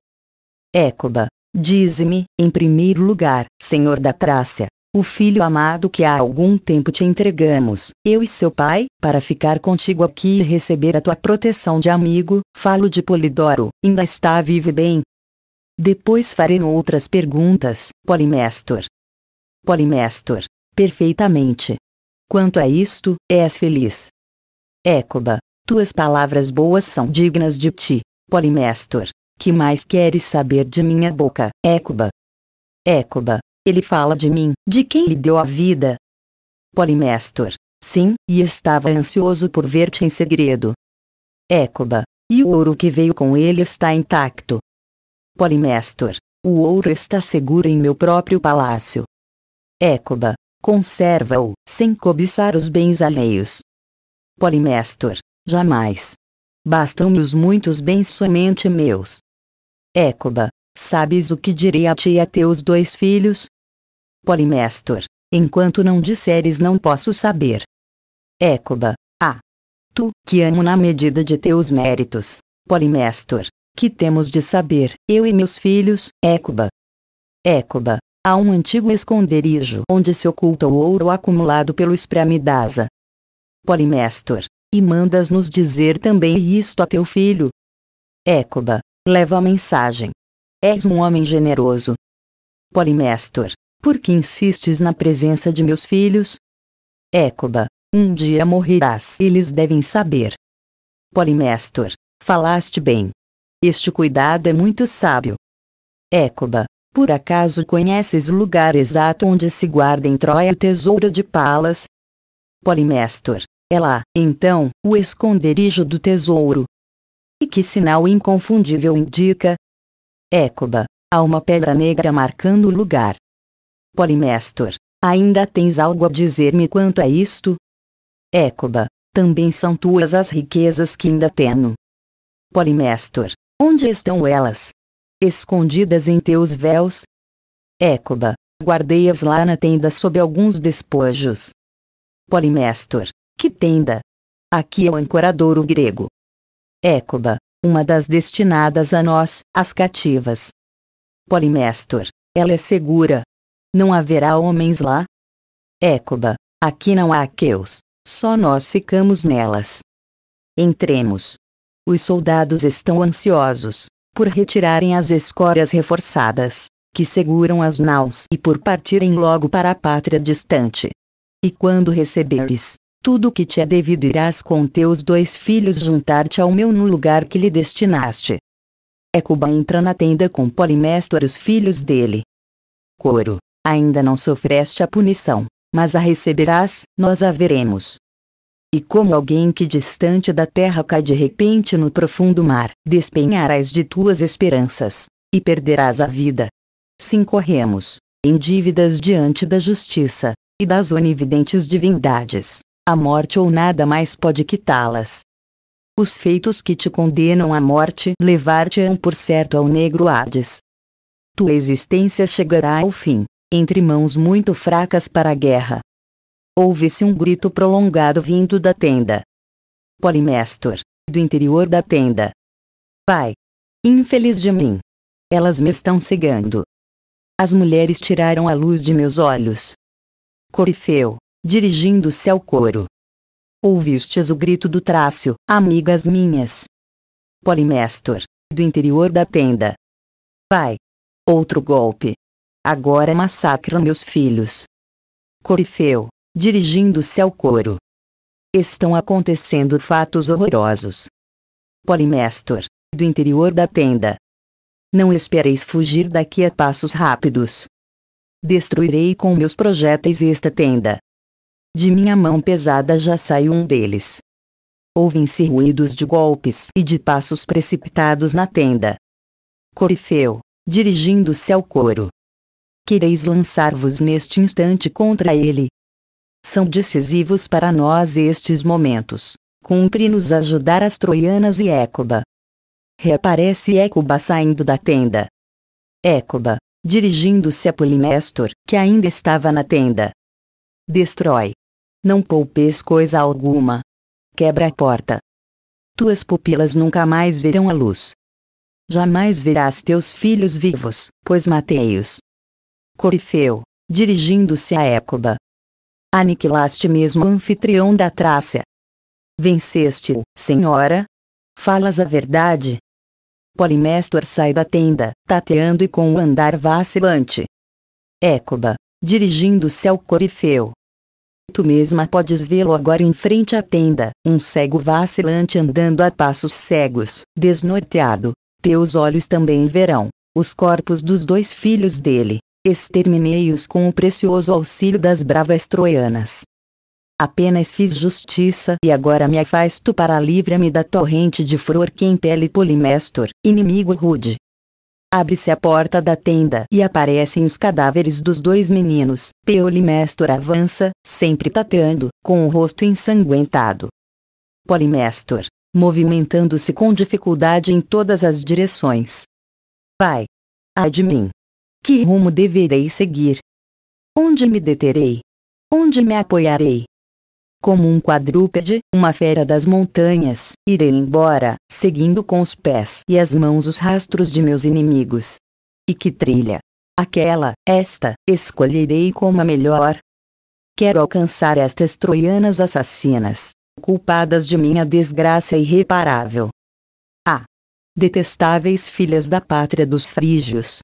Écoba, dize-me, em primeiro lugar, senhor da Trácia, o filho amado que há algum tempo te entregamos, eu e seu pai, para ficar contigo aqui e receber a tua proteção de amigo, falo de Polidoro, ainda está vivo e bem, depois farei outras perguntas, Polimestor. Polimestor. Perfeitamente. Quanto a isto, és feliz. Écoba, tuas palavras boas são dignas de ti, Polimestor. Que mais queres saber de minha boca, Écoba? Écoba, ele fala de mim, de quem lhe deu a vida. Polimestor, sim, e estava ansioso por ver-te em segredo. Écoba, e o ouro que veio com ele está intacto. Polimestor, o ouro está seguro em meu próprio palácio. Écoba, conserva-o, sem cobiçar os bens alheios. Polimestor, jamais. Bastam-me os muitos bens somente meus. Écoba, sabes o que direi a ti e a teus dois filhos? Polimestor, enquanto não disseres não posso saber. Écoba, ah! Tu, que amo na medida de teus méritos, Polimestor, que temos de saber, eu e meus filhos, Écuba. Écuba. Há um antigo esconderijo onde se oculta o ouro acumulado pelo Espramidasa. Polimestor. E mandas nos dizer também isto a teu filho? Écuba. Leva a mensagem. És um homem generoso. Polimestor. Por que insistes na presença de meus filhos? Écuba. Um dia morrerás e eles devem saber. Polimestor. Falaste bem, este cuidado é muito sábio. Écoba, por acaso conheces o lugar exato onde se guarda em Troia o tesouro de Palas? Polimestor, é lá, então, o esconderijo do tesouro. E que sinal inconfundível indica? Écoba, há uma pedra negra marcando o lugar. Polimestor, ainda tens algo a dizer-me quanto a isto? Écoba, também são tuas as riquezas que ainda tenho. Polimestor, Onde estão elas? Escondidas em teus véus? Écoba, guardei-as lá na tenda sob alguns despojos. Polimestor, que tenda? Aqui é o ancoradouro grego. Écoba, uma das destinadas a nós, as cativas. Polimestor, ela é segura. Não haverá homens lá? Écoba, aqui não há aqueus, só nós ficamos nelas. Entremos. Os soldados estão ansiosos por retirarem as escórias reforçadas que seguram as naus e por partirem logo para a pátria distante. E quando receberes tudo o que te é devido, irás com teus dois filhos juntar-te ao meu no lugar que lhe destinaste. Ecuba é entra na tenda com Polimestor e os filhos dele. Coro, ainda não sofreste a punição, mas a receberás, nós a veremos. E como alguém que distante da terra cai de repente no profundo mar, despenharás de tuas esperanças, e perderás a vida. Sim corremos em dívidas diante da justiça, e das onividentes divindades, a morte ou nada mais pode quitá-las. Os feitos que te condenam à morte levar-te-ão por certo ao negro Hades. Tua existência chegará ao fim, entre mãos muito fracas para a guerra, ouve se um grito prolongado vindo da tenda. Polimestor, do interior da tenda. Pai! Infeliz de mim! Elas me estão cegando. As mulheres tiraram a luz de meus olhos. Corifeu, dirigindo-se ao coro. Ouvistes o grito do Trácio, amigas minhas. Polimestor, do interior da tenda. Pai! Outro golpe. Agora massacram meus filhos. Corifeu, dirigindo-se ao coro. Estão acontecendo fatos horrorosos. Polimestor, do interior da tenda. Não espereis fugir daqui a passos rápidos. Destruirei com meus projéteis esta tenda. De minha mão pesada já saiu um deles. Ouvem-se ruídos de golpes e de passos precipitados na tenda. Corifeu, dirigindo-se ao coro. Quereis lançar-vos neste instante contra ele, são decisivos para nós estes momentos. Cumpre-nos ajudar as troianas e Écoba. Reaparece Écoba saindo da tenda. Écoba, dirigindo-se a Polimestor, que ainda estava na tenda. Destrói. Não poupeis coisa alguma. Quebra a porta. Tuas pupilas nunca mais verão a luz. Jamais verás teus filhos vivos, pois matei-os. Corifeu, dirigindo-se a Écoba, aniquilaste mesmo o anfitrião da Trácia. Venceste-o, senhora? Falas a verdade? Polimestor sai da tenda, tateando e com o andar vacilante. Écoba, dirigindo-se ao Corifeu. Tu mesma podes vê-lo agora em frente à tenda, um cego vacilante andando a passos cegos, desnorteado. Teus olhos também verão os corpos dos dois filhos dele, exterminei-os com o precioso auxílio das bravas troianas. Apenas fiz justiça e agora me afasto para livrar me da torrente de furor que impele Polimestor, inimigo rude. Abre-se a porta da tenda e aparecem os cadáveres dos dois meninos. Polimestor avança, sempre tateando, com o rosto ensanguentado. Polimestor, movimentando-se com dificuldade em todas as direções. Vai! Ai de mim! Que rumo deverei seguir? Onde me deterei? Onde me apoiarei? Como um quadrúpede, uma fera das montanhas, irei embora, seguindo com os pés e as mãos os rastros de meus inimigos. E que trilha! Aquela, esta, escolherei como a melhor. Quero alcançar estas troianas assassinas, culpadas de minha desgraça irreparável. Ah! Detestáveis filhas da pátria dos frígios,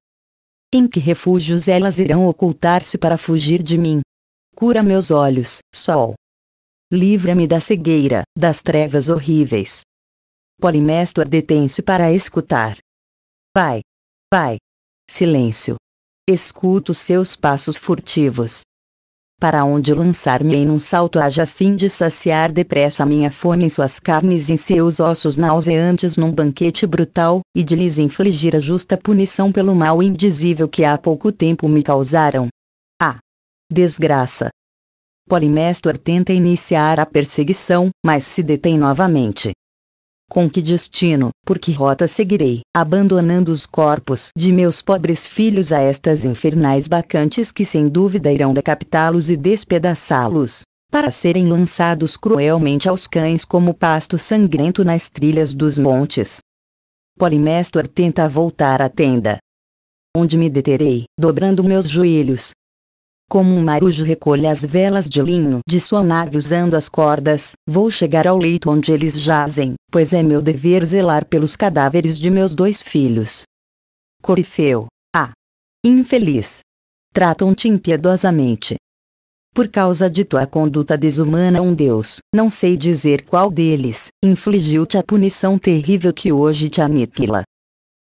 em que refúgios elas irão ocultar-se para fugir de mim? Cura meus olhos, Sol. Livra-me da cegueira, das trevas horríveis. Polimestor detém-se para escutar. Pai. Pai. Silêncio. Escuto seus passos furtivos para onde lançar-me em um salto haja fim de saciar depressa minha fome em suas carnes e em seus ossos nauseantes num banquete brutal, e de lhes infligir a justa punição pelo mal indizível que há pouco tempo me causaram. Ah! Desgraça! Polimestor tenta iniciar a perseguição, mas se detém novamente. Com que destino, por que rota seguirei, abandonando os corpos de meus pobres filhos a estas infernais bacantes que sem dúvida irão decapitá-los e despedaçá-los, para serem lançados cruelmente aos cães como pasto sangrento nas trilhas dos montes? Polimestor tenta voltar à tenda. Onde me deterei, dobrando meus joelhos, como um marujo recolhe as velas de linho de sua nave usando as cordas, vou chegar ao leito onde eles jazem, pois é meu dever zelar pelos cadáveres de meus dois filhos. Corifeu. Ah! Infeliz! Tratam-te impiedosamente. Por causa de tua conduta desumana, um Deus, não sei dizer qual deles, infligiu-te a punição terrível que hoje te aniquila.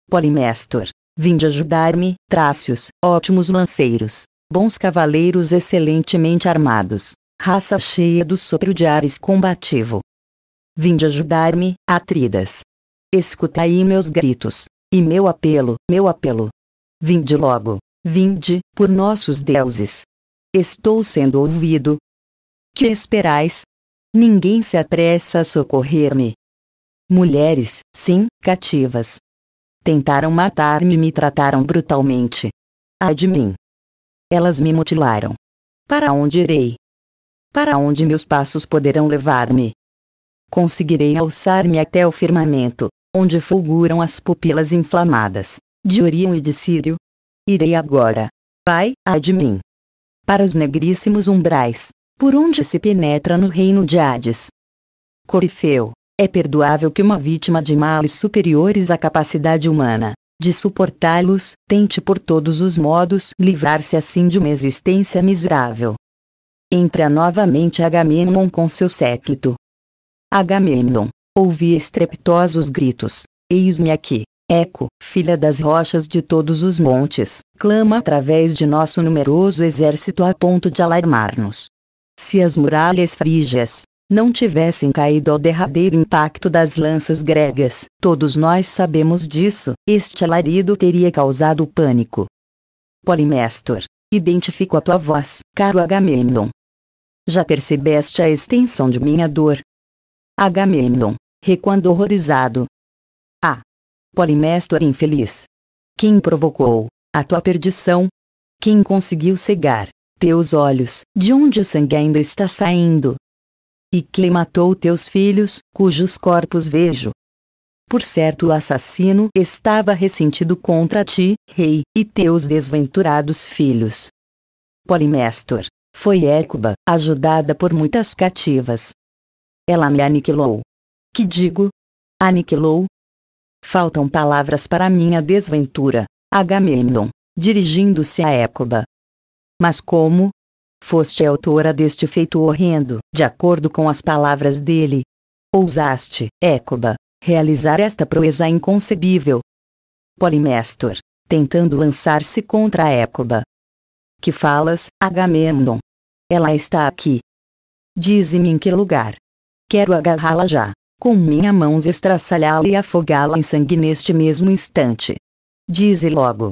Polimestor. Vinde ajudar-me, Trácios, ótimos lanceiros, bons cavaleiros excelentemente armados, raça cheia do sopro de Ares combativo. Vinde ajudar-me, Atridas. Escutai meus gritos, e meu apelo, meu apelo. Vinde logo, vinde, por nossos deuses. Estou sendo ouvido. Que esperais? Ninguém se apressa a socorrer-me. Mulheres, sim, cativas. Tentaram matar-me e me trataram brutalmente. Ai de mim, elas me mutilaram. Para onde irei? Para onde meus passos poderão levar-me? Conseguirei alçar-me até o firmamento, onde fulguram as pupilas inflamadas, de Orion e de Sírio? Irei agora. Pai, ai de mim! Para os negríssimos umbrais, por onde se penetra no reino de Hades. Corifeu, é perdoável que uma vítima de males superiores à capacidade humana, de suportá-los, tente por todos os modos livrar-se assim de uma existência miserável. Entra novamente Agamemnon com seu séquito. Agamemnon, ouvi estrepitosos gritos. Eis-me aqui, Eco, filha das rochas de todos os montes, clama através de nosso numeroso exército a ponto de alarmar-nos. Se as muralhas frígias, não tivessem caído ao derradeiro impacto das lanças gregas. Todos nós sabemos disso. Este alarido teria causado pânico. Polimestor, identifico a tua voz, caro Agamemnon. Já percebeste a extensão de minha dor? Agamemnon, recuando horrorizado. Ah! Polimestor infeliz! Quem provocou a tua perdição? Quem conseguiu cegar teus olhos, de onde o sangue ainda está saindo? E quem matou teus filhos, cujos corpos vejo? Por certo o assassino estava ressentido contra ti, rei, e teus desventurados filhos. Polimestor. Foi Écuba, ajudada por muitas cativas. Ela me aniquilou. Que digo? Aniquilou? Faltam palavras para minha desventura. Agamemnon, dirigindo-se a Écuba. Mas como, Foste autora deste feito horrendo, de acordo com as palavras dele. Ousaste, Écoba, realizar esta proeza inconcebível. Polimestor, tentando lançar-se contra Écoba. Que falas, Agamemnon? Ela está aqui. Dize-me em que lugar. Quero agarrá-la já, com minha mão estraçalhá-la e afogá-la em sangue neste mesmo instante. Dize logo.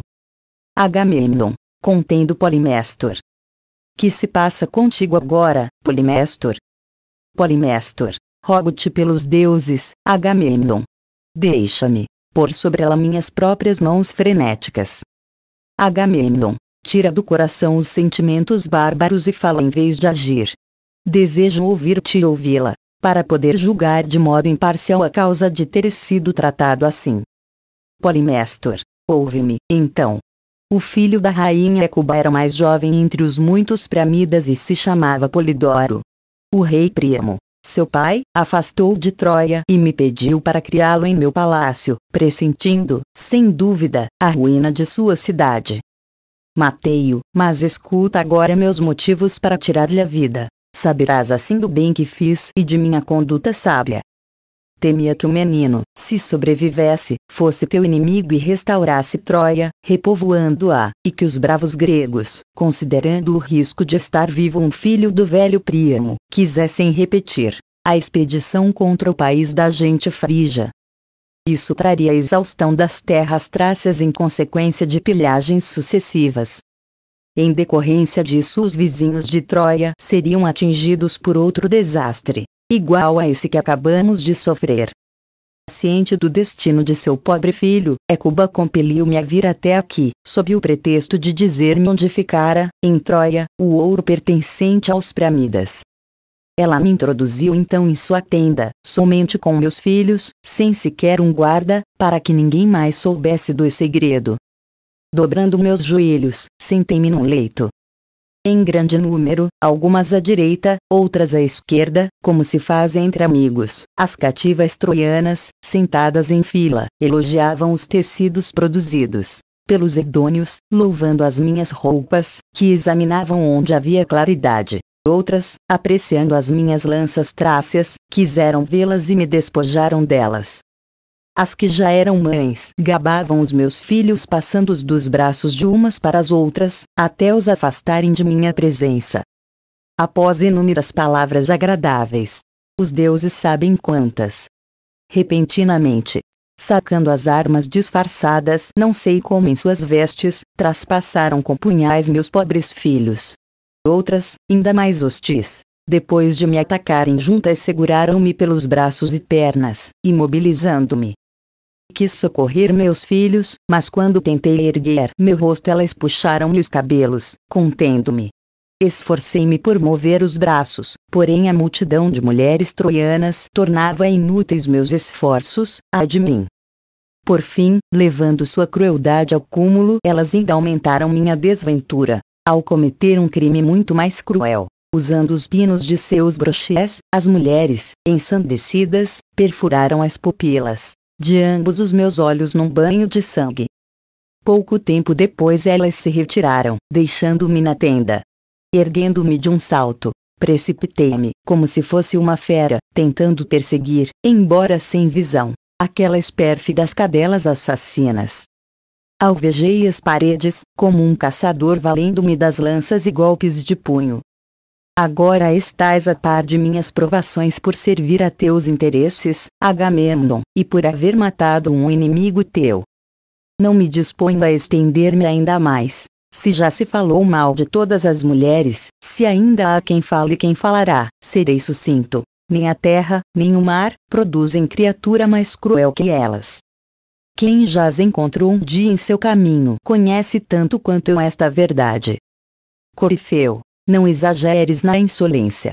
Agamemnon, contendo Polimestor, que se passa contigo agora, Polimestor? Polimestor, rogo-te pelos deuses, Agamemnon. Deixa-me, pôr sobre ela minhas próprias mãos frenéticas. Agamemnon, tira do coração os sentimentos bárbaros e fala em vez de agir. Desejo ouvir-te e ouvi-la, para poder julgar de modo imparcial a causa de teres sido tratado assim. Polimestor, ouve-me, então, o filho da rainha Ecuba era mais jovem entre os muitos Pramidas e se chamava Polidoro. O rei Príamo, seu pai, afastou de Troia e me pediu para criá-lo em meu palácio, pressentindo, sem dúvida, a ruína de sua cidade. Matei-o, mas escuta agora meus motivos para tirar-lhe a vida. Saberás assim do bem que fiz e de minha conduta sábia, temia que o menino, se sobrevivesse, fosse teu inimigo e restaurasse Troia, repovoando-a, e que os bravos gregos, considerando o risco de estar vivo um filho do velho Príamo, quisessem repetir a expedição contra o país da gente frígia. Isso traria a exaustão das terras trácias em consequência de pilhagens sucessivas. Em decorrência disso, os vizinhos de Troia seriam atingidos por outro desastre, igual a esse que acabamos de sofrer. Ciente do destino de seu pobre filho, Ecuba é compeliu-me a vir até aqui, sob o pretexto de dizer-me onde ficara, em Troia, o ouro pertencente aos Pramidas. Ela me introduziu então em sua tenda, somente com meus filhos, sem sequer um guarda, para que ninguém mais soubesse do segredo. Dobrando meus joelhos, sentei-me num leito, em grande número, algumas à direita, outras à esquerda, como se faz entre amigos. As cativas troianas, sentadas em fila, elogiavam os tecidos produzidos pelos edônios, louvando as minhas roupas, que examinavam onde havia claridade. Outras, apreciando as minhas lanças tráceas, quiseram vê-las e me despojaram delas. As que já eram mães gabavam os meus filhos passando-os dos braços de umas para as outras, até os afastarem de minha presença. Após inúmeras palavras agradáveis, os deuses sabem quantas. Repentinamente, sacando as armas disfarçadas, não sei como em suas vestes, traspassaram com punhais meus pobres filhos. Outras, ainda mais hostis, depois de me atacarem juntas seguraram-me pelos braços e pernas, imobilizando-me, quis socorrer meus filhos, mas quando tentei erguer meu rosto elas puxaram-me os cabelos, contendo-me. Esforcei-me por mover os braços, porém a multidão de mulheres troianas tornava inúteis meus esforços, a de mim. Por fim, levando sua crueldade ao cúmulo, elas ainda aumentaram minha desventura, ao cometer um crime muito mais cruel. Usando os pinos de seus brochés, as mulheres, ensandecidas, perfuraram as pupilas, de ambos os meus olhos num banho de sangue. Pouco tempo depois elas se retiraram, deixando-me na tenda. Erguendo-me de um salto, precipitei-me, como se fosse uma fera, tentando perseguir, embora sem visão, aquelas pérfidas cadelas assassinas. Alvejei as paredes, como um caçador valendo-me das lanças e golpes de punho, Agora estás a par de minhas provações por servir a teus interesses, Agamemnon, e por haver matado um inimigo teu. Não me disponho a estender-me ainda mais. Se já se falou mal de todas as mulheres, se ainda há quem fale e quem falará, serei sucinto. Nem a terra, nem o mar, produzem criatura mais cruel que elas. Quem já as encontrou um dia em seu caminho conhece tanto quanto eu esta verdade. Corifeu não exageres na insolência.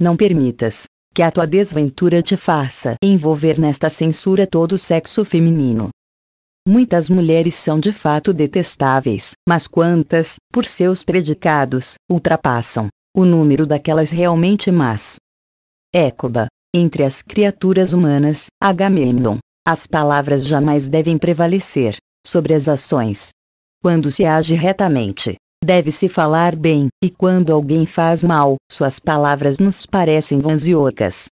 Não permitas que a tua desventura te faça envolver nesta censura todo o sexo feminino. Muitas mulheres são de fato detestáveis, mas quantas, por seus predicados, ultrapassam o número daquelas realmente más. Écoba, entre as criaturas humanas, Agamemnon, as palavras jamais devem prevalecer sobre as ações. Quando se age retamente, Deve-se falar bem, e quando alguém faz mal, suas palavras nos parecem vãs e ocas.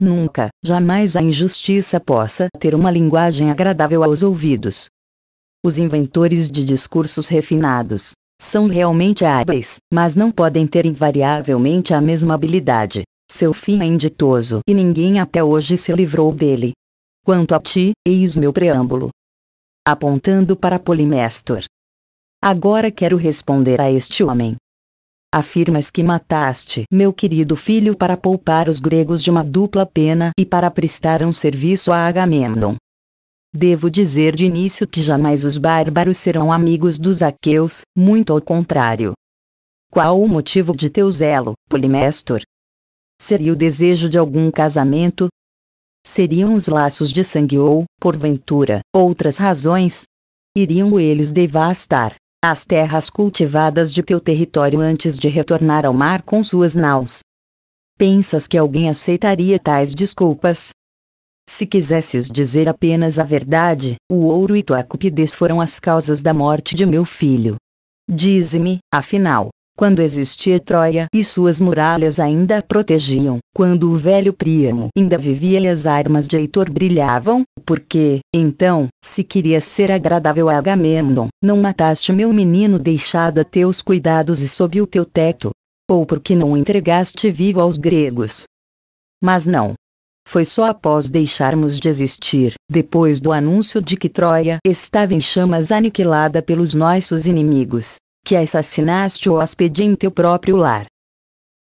Nunca, jamais a injustiça possa ter uma linguagem agradável aos ouvidos. Os inventores de discursos refinados são realmente hábeis, mas não podem ter invariavelmente a mesma habilidade. Seu fim é inditoso e ninguém até hoje se livrou dele. Quanto a ti, eis meu preâmbulo. Apontando para Polimestor, Agora quero responder a este homem. Afirmas que mataste meu querido filho para poupar os gregos de uma dupla pena e para prestar um serviço a Agamemnon. Devo dizer de início que jamais os bárbaros serão amigos dos aqueus, muito ao contrário. Qual o motivo de teu zelo, Polimestor? Seria o desejo de algum casamento? Seriam os laços de sangue ou, porventura, outras razões? Iriam eles devastar as terras cultivadas de teu território antes de retornar ao mar com suas naus. Pensas que alguém aceitaria tais desculpas? Se quisesses dizer apenas a verdade, o ouro e tua cupidez foram as causas da morte de meu filho. Dize-me, afinal, quando existia Troia e suas muralhas ainda a protegiam, quando o velho Príamo ainda vivia e as armas de Heitor brilhavam, porque, então, se queria ser agradável a Agamemnon, não mataste meu menino deixado a teus cuidados e sob o teu teto. Ou porque não entregaste vivo aos gregos. Mas não, foi só após deixarmos de existir, depois do anúncio de que Troia estava em chamas aniquilada pelos nossos inimigos, que assassinaste o hóspede em teu próprio lar.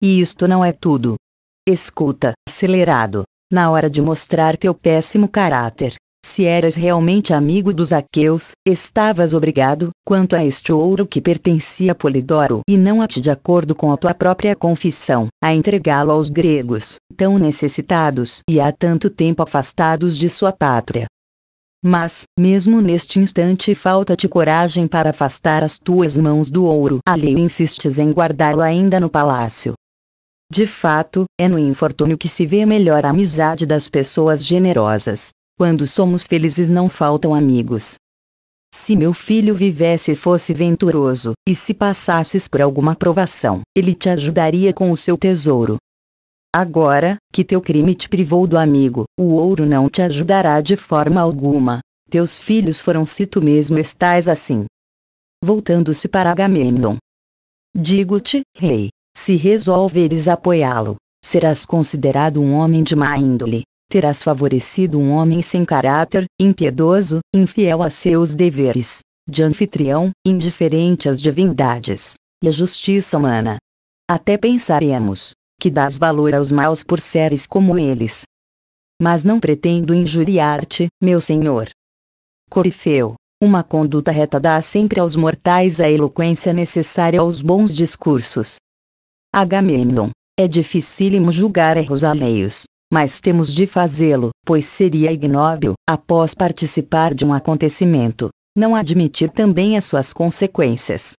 E isto não é tudo. Escuta, acelerado, na hora de mostrar teu péssimo caráter. Se eras realmente amigo dos aqueus, estavas obrigado, quanto a este ouro que pertencia a Polidoro e não a ti de acordo com a tua própria confissão, a entregá-lo aos gregos, tão necessitados e há tanto tempo afastados de sua pátria. Mas, mesmo neste instante falta-te coragem para afastar as tuas mãos do ouro alheio e insistes em guardá-lo ainda no palácio. De fato, é no infortúnio que se vê melhor a amizade das pessoas generosas. Quando somos felizes não faltam amigos. Se meu filho vivesse e fosse venturoso, e se passasses por alguma provação, ele te ajudaria com o seu tesouro, Agora, que teu crime te privou do amigo, o ouro não te ajudará de forma alguma. Teus filhos foram se tu mesmo estás assim. Voltando-se para Agamemnon. Digo-te, rei, se resolveres apoiá-lo, serás considerado um homem de má índole, terás favorecido um homem sem caráter, impiedoso, infiel a seus deveres, de anfitrião, indiferente às divindades, e à justiça humana. Até pensaremos, que dás valor aos maus por seres como eles. Mas não pretendo injuriar-te, meu senhor. Corifeu. Uma conduta reta dá sempre aos mortais a eloquência necessária aos bons discursos. Agamemnon. É dificílimo julgar erros alheios, mas temos de fazê-lo, pois seria ignóbil, após participar de um acontecimento, não admitir também as suas consequências.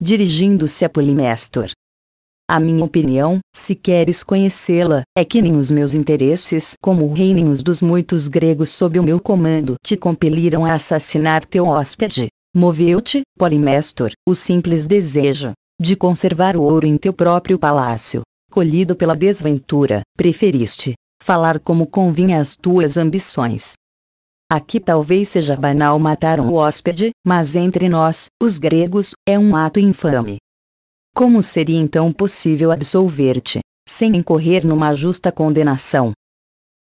Dirigindo-se a Polimestor, a minha opinião, se queres conhecê-la, é que nem os meus interesses, como rei nem os dos muitos gregos sob o meu comando, te compeliram a assassinar teu hóspede. Moveu-te, Polimestor, o simples desejo de conservar o ouro em teu próprio palácio. Colhido pela desventura, preferiste falar como convinha às tuas ambições. Aqui talvez seja banal matar um hóspede, mas entre nós, os gregos, é um ato infame. Como seria então possível absolver-te, sem incorrer numa justa condenação?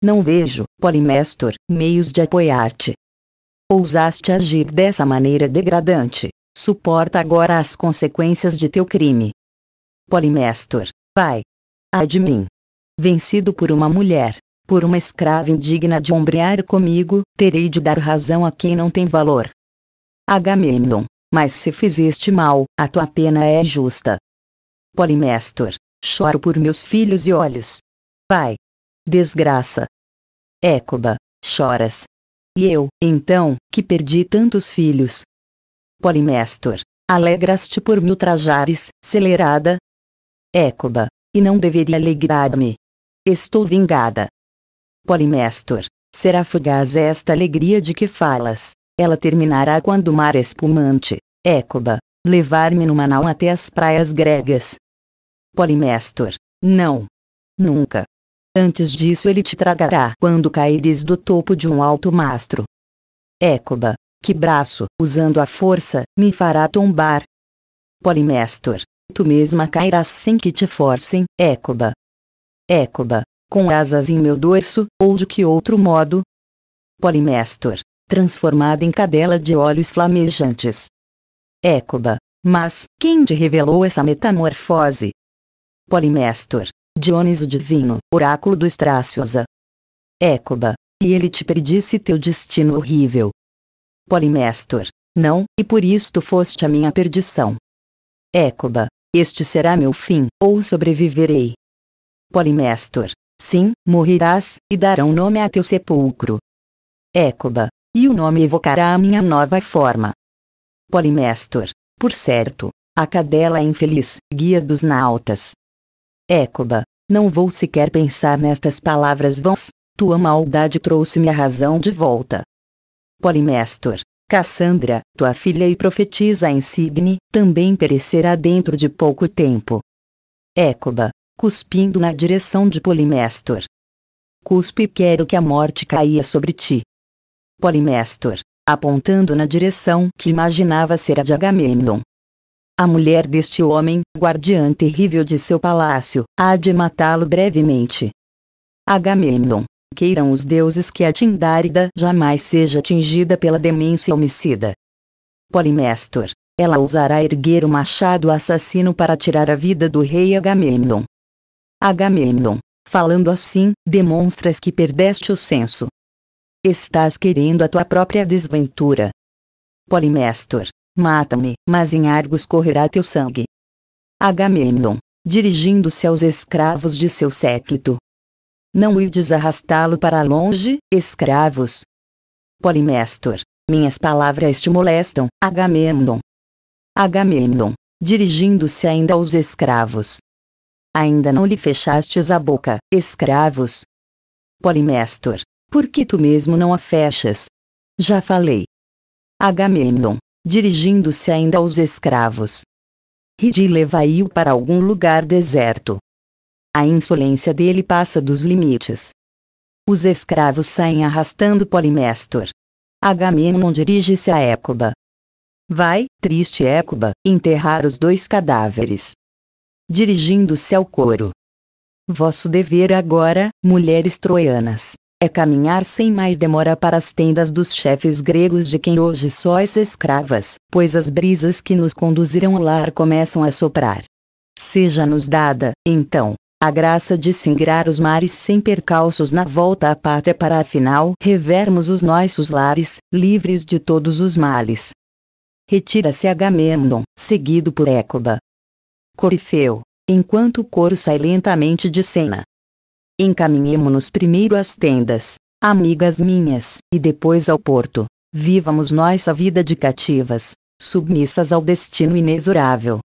Não vejo, Polimestor, meios de apoiar-te. Ousaste agir dessa maneira degradante. Suporta agora as consequências de teu crime. Polimestor, vai. Ai de mim. Vencido por uma mulher, por uma escrava indigna de ombrear comigo, terei de dar razão a quem não tem valor. Agamemnon, mas se fizeste mal, a tua pena é justa. Polimestor, choro por meus filhos e olhos. Pai, desgraça. Écoba, choras. E eu, então, que perdi tantos filhos. Polimestor, alegras-te por mil trajares, celerada? Écoba, e não deveria alegrar-me. Estou vingada. Polimestor, será fugaz esta alegria de que falas. Ela terminará quando o mar espumante, Écoba, levar-me no Manaus até as praias gregas. Polimestor. Não. Nunca. Antes disso ele te tragará quando caíres do topo de um alto mastro. Écoba. Que braço, usando a força, me fará tombar. Polimestor. Tu mesma cairás sem que te forcem, Écoba. Écoba. Com asas em meu dorso, ou de que outro modo? Polimestor transformada em cadela de olhos flamejantes. Écuba, mas quem te revelou essa metamorfose? Polimestor, Dioniso Divino, oráculo dos Tráciosa. Écuba, e ele te predisse teu destino horrível. Polimestor, não, e por isto foste a minha perdição. Écuba, este será meu fim, ou sobreviverei. Polimestor, sim, morrerás, e darão nome a teu sepulcro. Écuba, e o nome evocará a minha nova forma. Polimestor, por certo, a cadela infeliz, guia dos nautas. Écoba, não vou sequer pensar nestas palavras vãs, tua maldade trouxe-me a razão de volta. Polimestor, Cassandra, tua filha e profetisa insigne, também perecerá dentro de pouco tempo. Écoba, cuspindo na direção de Polimestor. Cuspe quero que a morte caia sobre ti. Polimestor, apontando na direção que imaginava ser a de Agamemnon. A mulher deste homem, guardiã terrível de seu palácio, há de matá-lo brevemente. Agamemnon, queiram os deuses que a Tindárida jamais seja atingida pela demência homicida. Polimestor, ela ousará erguer o machado assassino para tirar a vida do rei Agamemnon. Agamemnon, falando assim, demonstras que perdeste o senso, Estás querendo a tua própria desventura. Polimestor, mata-me, mas em Argos correrá teu sangue. Agamemnon, dirigindo-se aos escravos de seu séquito. Não ides arrastá-lo para longe, escravos. Polimestor, minhas palavras te molestam, Agamemnon. Agamemnon, dirigindo-se ainda aos escravos. Ainda não lhe fechastes a boca, escravos. Polimestor, porque tu mesmo não a fechas. Já falei. Agamemnon, dirigindo-se ainda aos escravos. Ridi leva-o para algum lugar deserto. A insolência dele passa dos limites. Os escravos saem arrastando Polimestor. Agamemnon dirige-se a Écuba. Vai, triste Écuba, enterrar os dois cadáveres. Dirigindo-se ao coro. Vosso dever agora, mulheres troianas, é caminhar sem mais demora para as tendas dos chefes gregos de quem hoje sois escravas, pois as brisas que nos conduziram ao lar começam a soprar. Seja-nos dada, então, a graça de singrar os mares sem percalços na volta à pátria para afinal revermos os nossos lares, livres de todos os males. Retira-se Agamemnon, seguido por Écoba. Corifeu, enquanto o coro sai lentamente de cena, Encaminhemo-nos primeiro às tendas, amigas minhas, e depois ao porto. Vivamos nós a vida de cativas, submissas ao destino inexorável.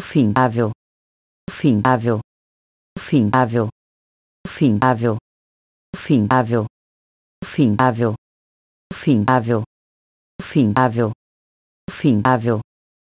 Finável. Finável. Finável. Finável. Finável. Finável. Finável. Finável. Finável.